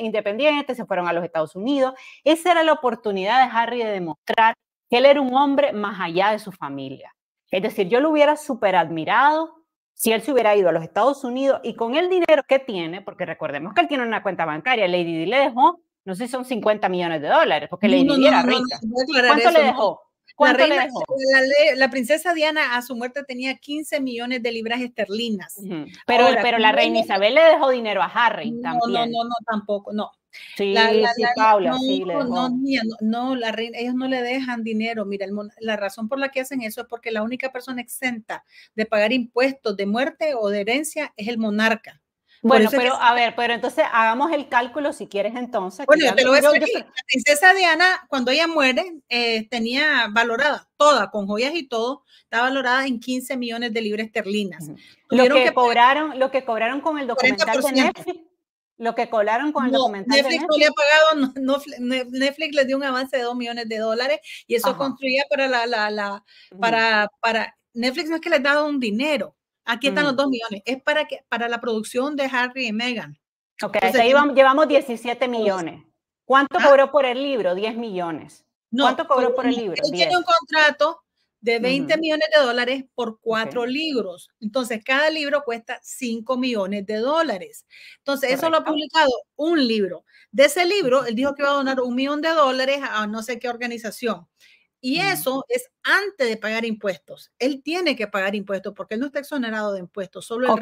independientes, se fueron a los Estados Unidos. Esa era la oportunidad de Harry de demostrar que él era un hombre más allá de su familia. Es decir, yo lo hubiera súper admirado si él se hubiera ido a los Estados Unidos y con el dinero que tiene, porque recordemos que él tiene una cuenta bancaria, Lady Di le no sé si son 50 millones de dólares, porque le diera ¿Cuánto le dejó? ¿Cuánto la, le dejó? La, princesa Diana a su muerte tenía 15 millones de libras esterlinas. Pero, pero la reina Isabel le dejó dinero a Harry también. No, no, no, tampoco, no. Sí, sí, Paula, no, sí, no, no, no, la reina, ellos no le dejan dinero. Mira, el, la razón por la que hacen eso es porque la única persona exenta de pagar impuestos de muerte o de herencia es el monarca. Bueno, pero a ver, pero entonces hagamos el cálculo si quieres entonces. Bueno, te lo voy a decir. La princesa Diana, cuando ella muere, eh, tenía valorada toda, con joyas y todo, está valorada en 15 millones de libras esterlinas. Lo que, cobraron, lo que cobraron con el documental de Netflix. Lo que colaron con el documental. de Netflix le ha pagado, Netflix le dio un avance de 2 millones de dólares y eso construía para la, la, para, para, Netflix no es que les ha dado un dinero, Aquí están los mm. dos millones. Es para, que, para la producción de Harry y Meghan. Ok, Entonces, llevamos 17 millones. ¿Cuánto cobró por el libro? 10 millones. ¿Cuánto cobró por el libro? Él tiene un contrato de 20 millones de dólares por cuatro libros. Entonces, cada libro cuesta 5 millones de dólares. Entonces, eso lo ha publicado un libro. De ese libro, él dijo que iba a donar un millón de dólares a no sé qué organización. Y mm. eso es antes de pagar impuestos. Él tiene que pagar impuestos porque él no está exonerado de impuestos. Solo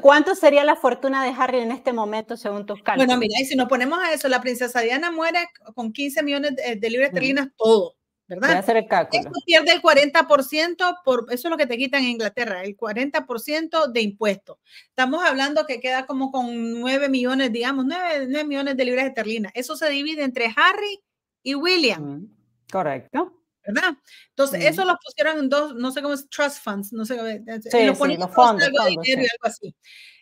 ¿cuánto sería la fortuna de Harry en este momento según tus cálculos? Bueno, mira, si nos ponemos a eso, la princesa Diana muere con 15 millones de, libras mm. esterlinas todo, ¿verdad? Voy el cálculo. pierde el 40% por, eso es lo que te quitan en Inglaterra, el 40% de impuestos. Estamos hablando que queda como con 9 millones, digamos, 9, millones de libras esterlinas. Eso se divide entre Harry y William. Mm, correcto. ¿verdad? Entonces, eso lo pusieron en dos, no sé cómo es, trust funds, no sé cómo es, sí, y los fondos, algo fondos, dinero y algo así. Mm.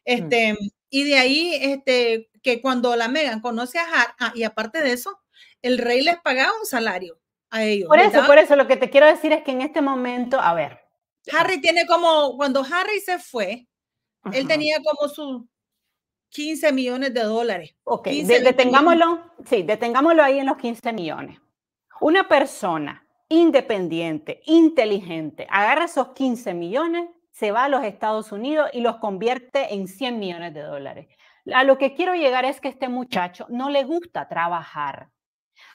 Este, Y de ahí, este, que cuando la Megan conoce a Harry, ah, y aparte de eso, el rey les pagaba un salario a ellos. Por eso, por eso, lo que te quiero decir es que en este momento, a ver. Harry tiene como, cuando Harry se fue, él tenía como sus 15 millones de dólares. Ok, detengámoslo, sí, detengámoslo ahí en los 15 millones. Una persona independiente, inteligente, agarra esos 15 millones, se va a los Estados Unidos y los convierte en 100 millones de dólares. A lo que quiero llegar es que este muchacho no le gusta trabajar.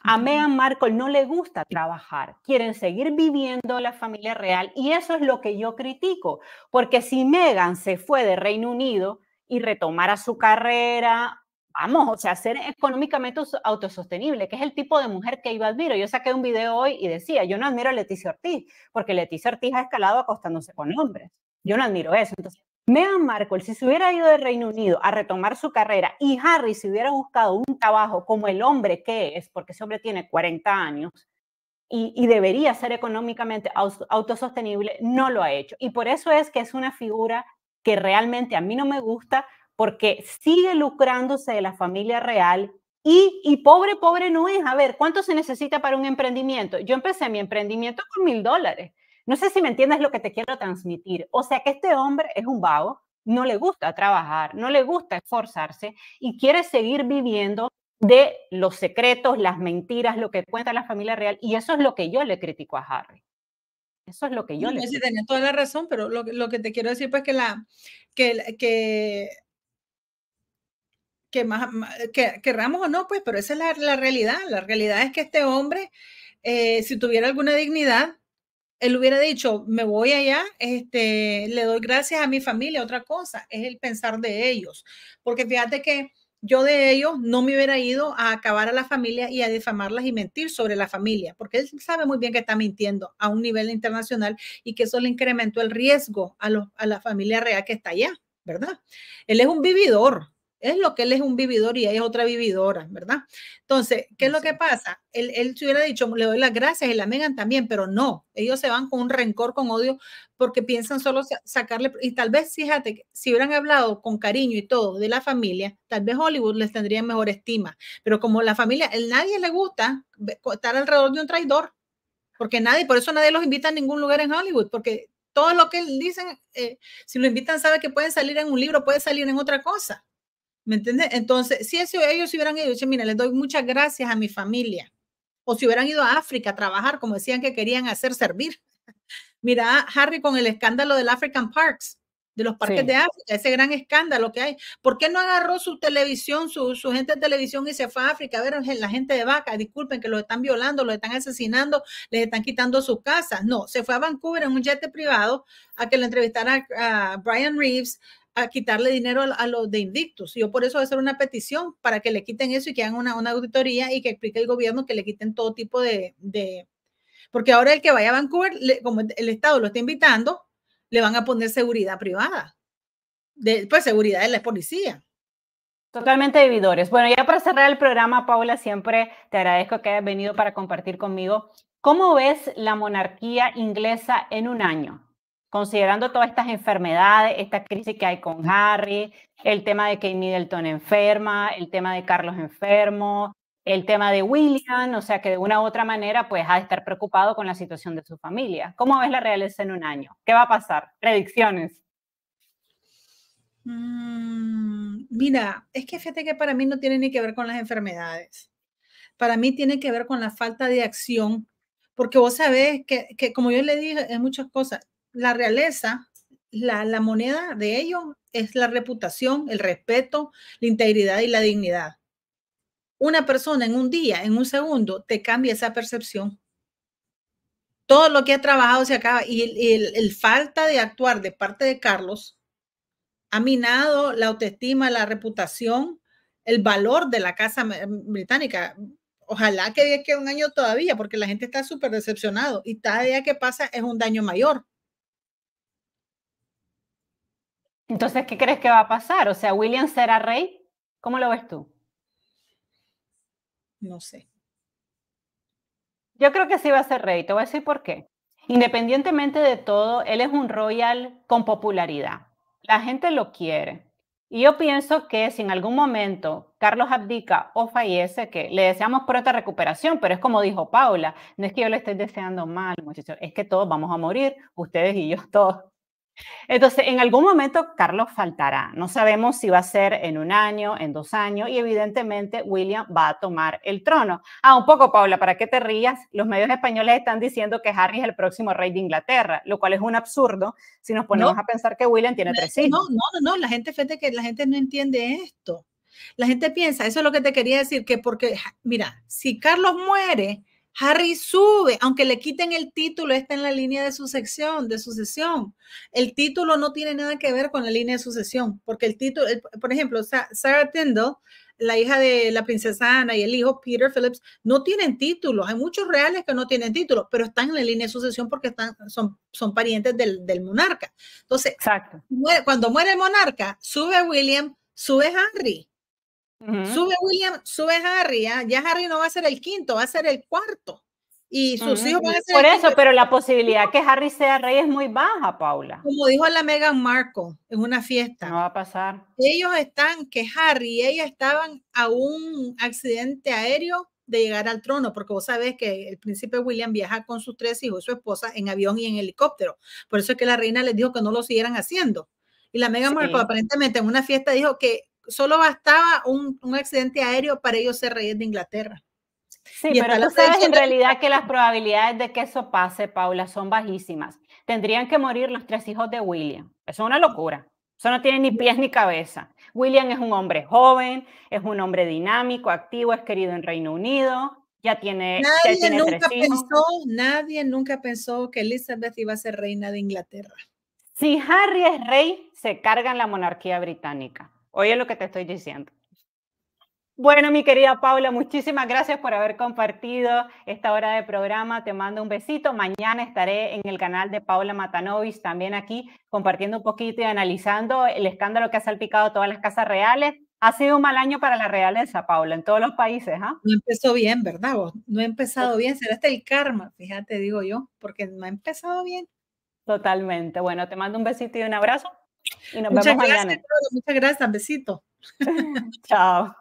A Meghan Markle no le gusta trabajar, quieren seguir viviendo la familia real y eso es lo que yo critico, porque si Meghan se fue de Reino Unido y retomara su carrera vamos, o sea, ser económicamente autosostenible, que es el tipo de mujer que yo admiro. Yo saqué un video hoy y decía, yo no admiro a Leticia Ortiz, porque Leticia Ortiz ha escalado acostándose con hombres. Yo no admiro eso. Entonces, Meghan Markle, si se hubiera ido del Reino Unido a retomar su carrera y Harry se hubiera buscado un trabajo como el hombre que es, porque ese hombre tiene 40 años y, y debería ser económicamente autosostenible, no lo ha hecho. Y por eso es que es una figura que realmente a mí no me gusta, porque sigue lucrándose de la familia real y, pobre, pobre no es. A ver, ¿cuánto se necesita para un emprendimiento? Yo empecé mi emprendimiento con mil dólares. No sé si me entiendes lo que te quiero transmitir. O sea que este hombre es un vago, no le gusta trabajar, no le gusta esforzarse y quiere seguir viviendo de los secretos, las mentiras, lo que cuenta la familia real. Y eso es lo que yo le critico a Harry. Eso es lo que yo le critico. toda la razón, pero lo, lo que te quiero decir pues que la... Que, que que más, querramos o no, pues, pero esa es la, la realidad. La realidad es que este hombre, eh, si tuviera alguna dignidad, él hubiera dicho, me voy allá, este, le doy gracias a mi familia. Otra cosa es el pensar de ellos, porque fíjate que yo de ellos no me hubiera ido a acabar a la familia y a difamarlas y mentir sobre la familia, porque él sabe muy bien que está mintiendo a un nivel internacional y que eso le incrementó el riesgo a, a la familia real que está allá, ¿verdad? Él es un vividor, es lo que él es un vividor y ella es otra vividora, ¿verdad? Entonces, ¿qué es lo que pasa? Él, él se hubiera dicho, le doy las gracias y la Megan también, pero no, ellos se van con un rencor, con odio, porque piensan solo sacarle, y tal vez, fíjate, si hubieran hablado con cariño y todo de la familia, tal vez Hollywood les tendría mejor estima, pero como la familia, a nadie le gusta estar alrededor de un traidor, porque nadie, por eso nadie los invita a ningún lugar en Hollywood, porque todo lo que dicen, eh, si lo invitan, sabe que pueden salir en un libro, pueden salir en otra cosa. ¿Me entiendes? Entonces, si ellos hubieran ido, mira, les doy muchas gracias a mi familia. O si hubieran ido a África a trabajar, como decían que querían hacer servir. (laughs) mira, Harry, con el escándalo del African Parks, de los parques de África, ese gran escándalo que hay. ¿Por qué no agarró su televisión, su, gente de televisión y se fue a África a ver la gente de vaca? Disculpen que los están violando, los están asesinando, les están quitando sus casas. No, se fue a Vancouver en un jet privado a que le entrevistara a Brian Reeves, a quitarle dinero a, los de indictos. Yo por eso voy a hacer una petición para que le quiten eso y que hagan una, auditoría y que explique el gobierno que le quiten todo tipo de... porque ahora el que vaya a Vancouver, como el Estado lo está invitando, le van a poner seguridad privada. De, pues seguridad de la policía. Totalmente vividores. Bueno, ya para cerrar el programa, Paula, siempre te agradezco que hayas venido para compartir conmigo. ¿Cómo ves la monarquía inglesa en un año? considerando todas estas enfermedades, esta crisis que hay con Harry, el tema de Kate Middleton enferma, el tema de Carlos enfermo, el tema de William, o sea que de una u otra manera pues ha de estar preocupado con la situación de su familia. ¿Cómo ves la realeza en un año? ¿Qué va a pasar? Predicciones. Mm, mira, es que fíjate que para mí no tiene ni que ver con las enfermedades. Para mí tiene que ver con la falta de acción, porque vos sabés que, como yo le dije, en muchas cosas la realeza, la, moneda de ellos es la reputación, el respeto, la integridad y la dignidad. Una persona en un día, en un segundo, te cambia esa percepción. Todo lo que ha trabajado se acaba y el, falta de actuar de parte de Carlos ha minado la autoestima, la reputación, el valor de la casa británica. Ojalá que que un año todavía, porque la gente está súper decepcionado y cada día que pasa es un daño mayor. Entonces, ¿qué crees que va a pasar? O sea, ¿William será rey? ¿Cómo lo ves tú? No sé. Yo creo que sí va a ser rey, te voy a decir por qué. Independientemente de todo, él es un royal con popularidad. La gente lo quiere. Y yo pienso que si en algún momento Carlos abdica o fallece, que le deseamos pronta recuperación, pero es como dijo Paula, no es que yo le esté deseando mal, muchachos, es que todos vamos a morir, ustedes y yo (laughs) todos. Entonces, en algún momento Carlos faltará. No sabemos si va a ser en un año, en dos años, y evidentemente William va a tomar el trono. Ah, un poco, Paula, para qué te rías, los medios españoles están diciendo que Harry es el próximo rey de Inglaterra, lo cual es un absurdo si nos ponemos a pensar que William tiene tres hijos. No, no, no, la gente, que la gente no entiende esto. La gente piensa, eso es lo que te quería decir, que porque, mira, si Carlos muere, Harry sube, aunque le quiten el título, está en la línea de sucesión, de sucesión. El título no tiene nada que ver con la línea de sucesión, porque el título, por ejemplo, Sarah Tyndall, la hija de la princesa Ana y el hijo Peter Phillips, no tienen títulos. Hay muchos reales que no tienen títulos, pero están en la línea de sucesión porque están, son, son parientes del, monarca. Entonces, Exacto. cuando muere el monarca, sube William, sube Harry, Sube William, sube Harry, ya Harry no va a ser el quinto, va a ser el cuarto. Y sus hijos van a ser. Por eso, pero la posibilidad que Harry sea rey es muy baja, Paula. Como dijo la Meghan Markle en una fiesta. No va a pasar. Ellos están, que Harry y ella estaban a un accidente aéreo de llegar al trono, porque vos sabés que el príncipe William viaja con sus tres hijos, y su esposa, en avión y en helicóptero. Por eso es que la reina les dijo que no lo siguieran haciendo. Y la Meghan marco Markle aparentemente en una fiesta dijo que solo bastaba un, un accidente aéreo para ellos ser reyes de Inglaterra. Sí, pero tú sabes en realidad que las probabilidades de que eso pase, Paula, son bajísimas. Tendrían que morir los tres hijos de William. Eso es una locura. Eso no tiene ni pies ni cabeza. William es un hombre joven, es un hombre dinámico, activo, es querido en Reino Unido, ya tiene. Nadie nunca pensó, nadie nunca pensó que Elizabeth iba a ser reina de Inglaterra. Si Harry es rey, se carga la monarquía británica. Oye lo que te estoy diciendo. Bueno, mi querida Paula, muchísimas gracias por haber compartido esta hora de programa. Te mando un besito. Mañana estaré en el canal de Paula Matanovis también aquí compartiendo un poquito y analizando el escándalo que ha salpicado todas las casas reales. Ha sido un mal año para la realeza, Paula, en todos los países. ¿ah? No empezó bien, ¿verdad? Vos? No ha empezado bien. Será este el karma, fíjate, digo yo, porque no ha empezado bien. Totalmente. Bueno, te mando un besito y un abrazo. Muchas vemos gracias, mañana. Muchas gracias, un besito. (laughs) Chao.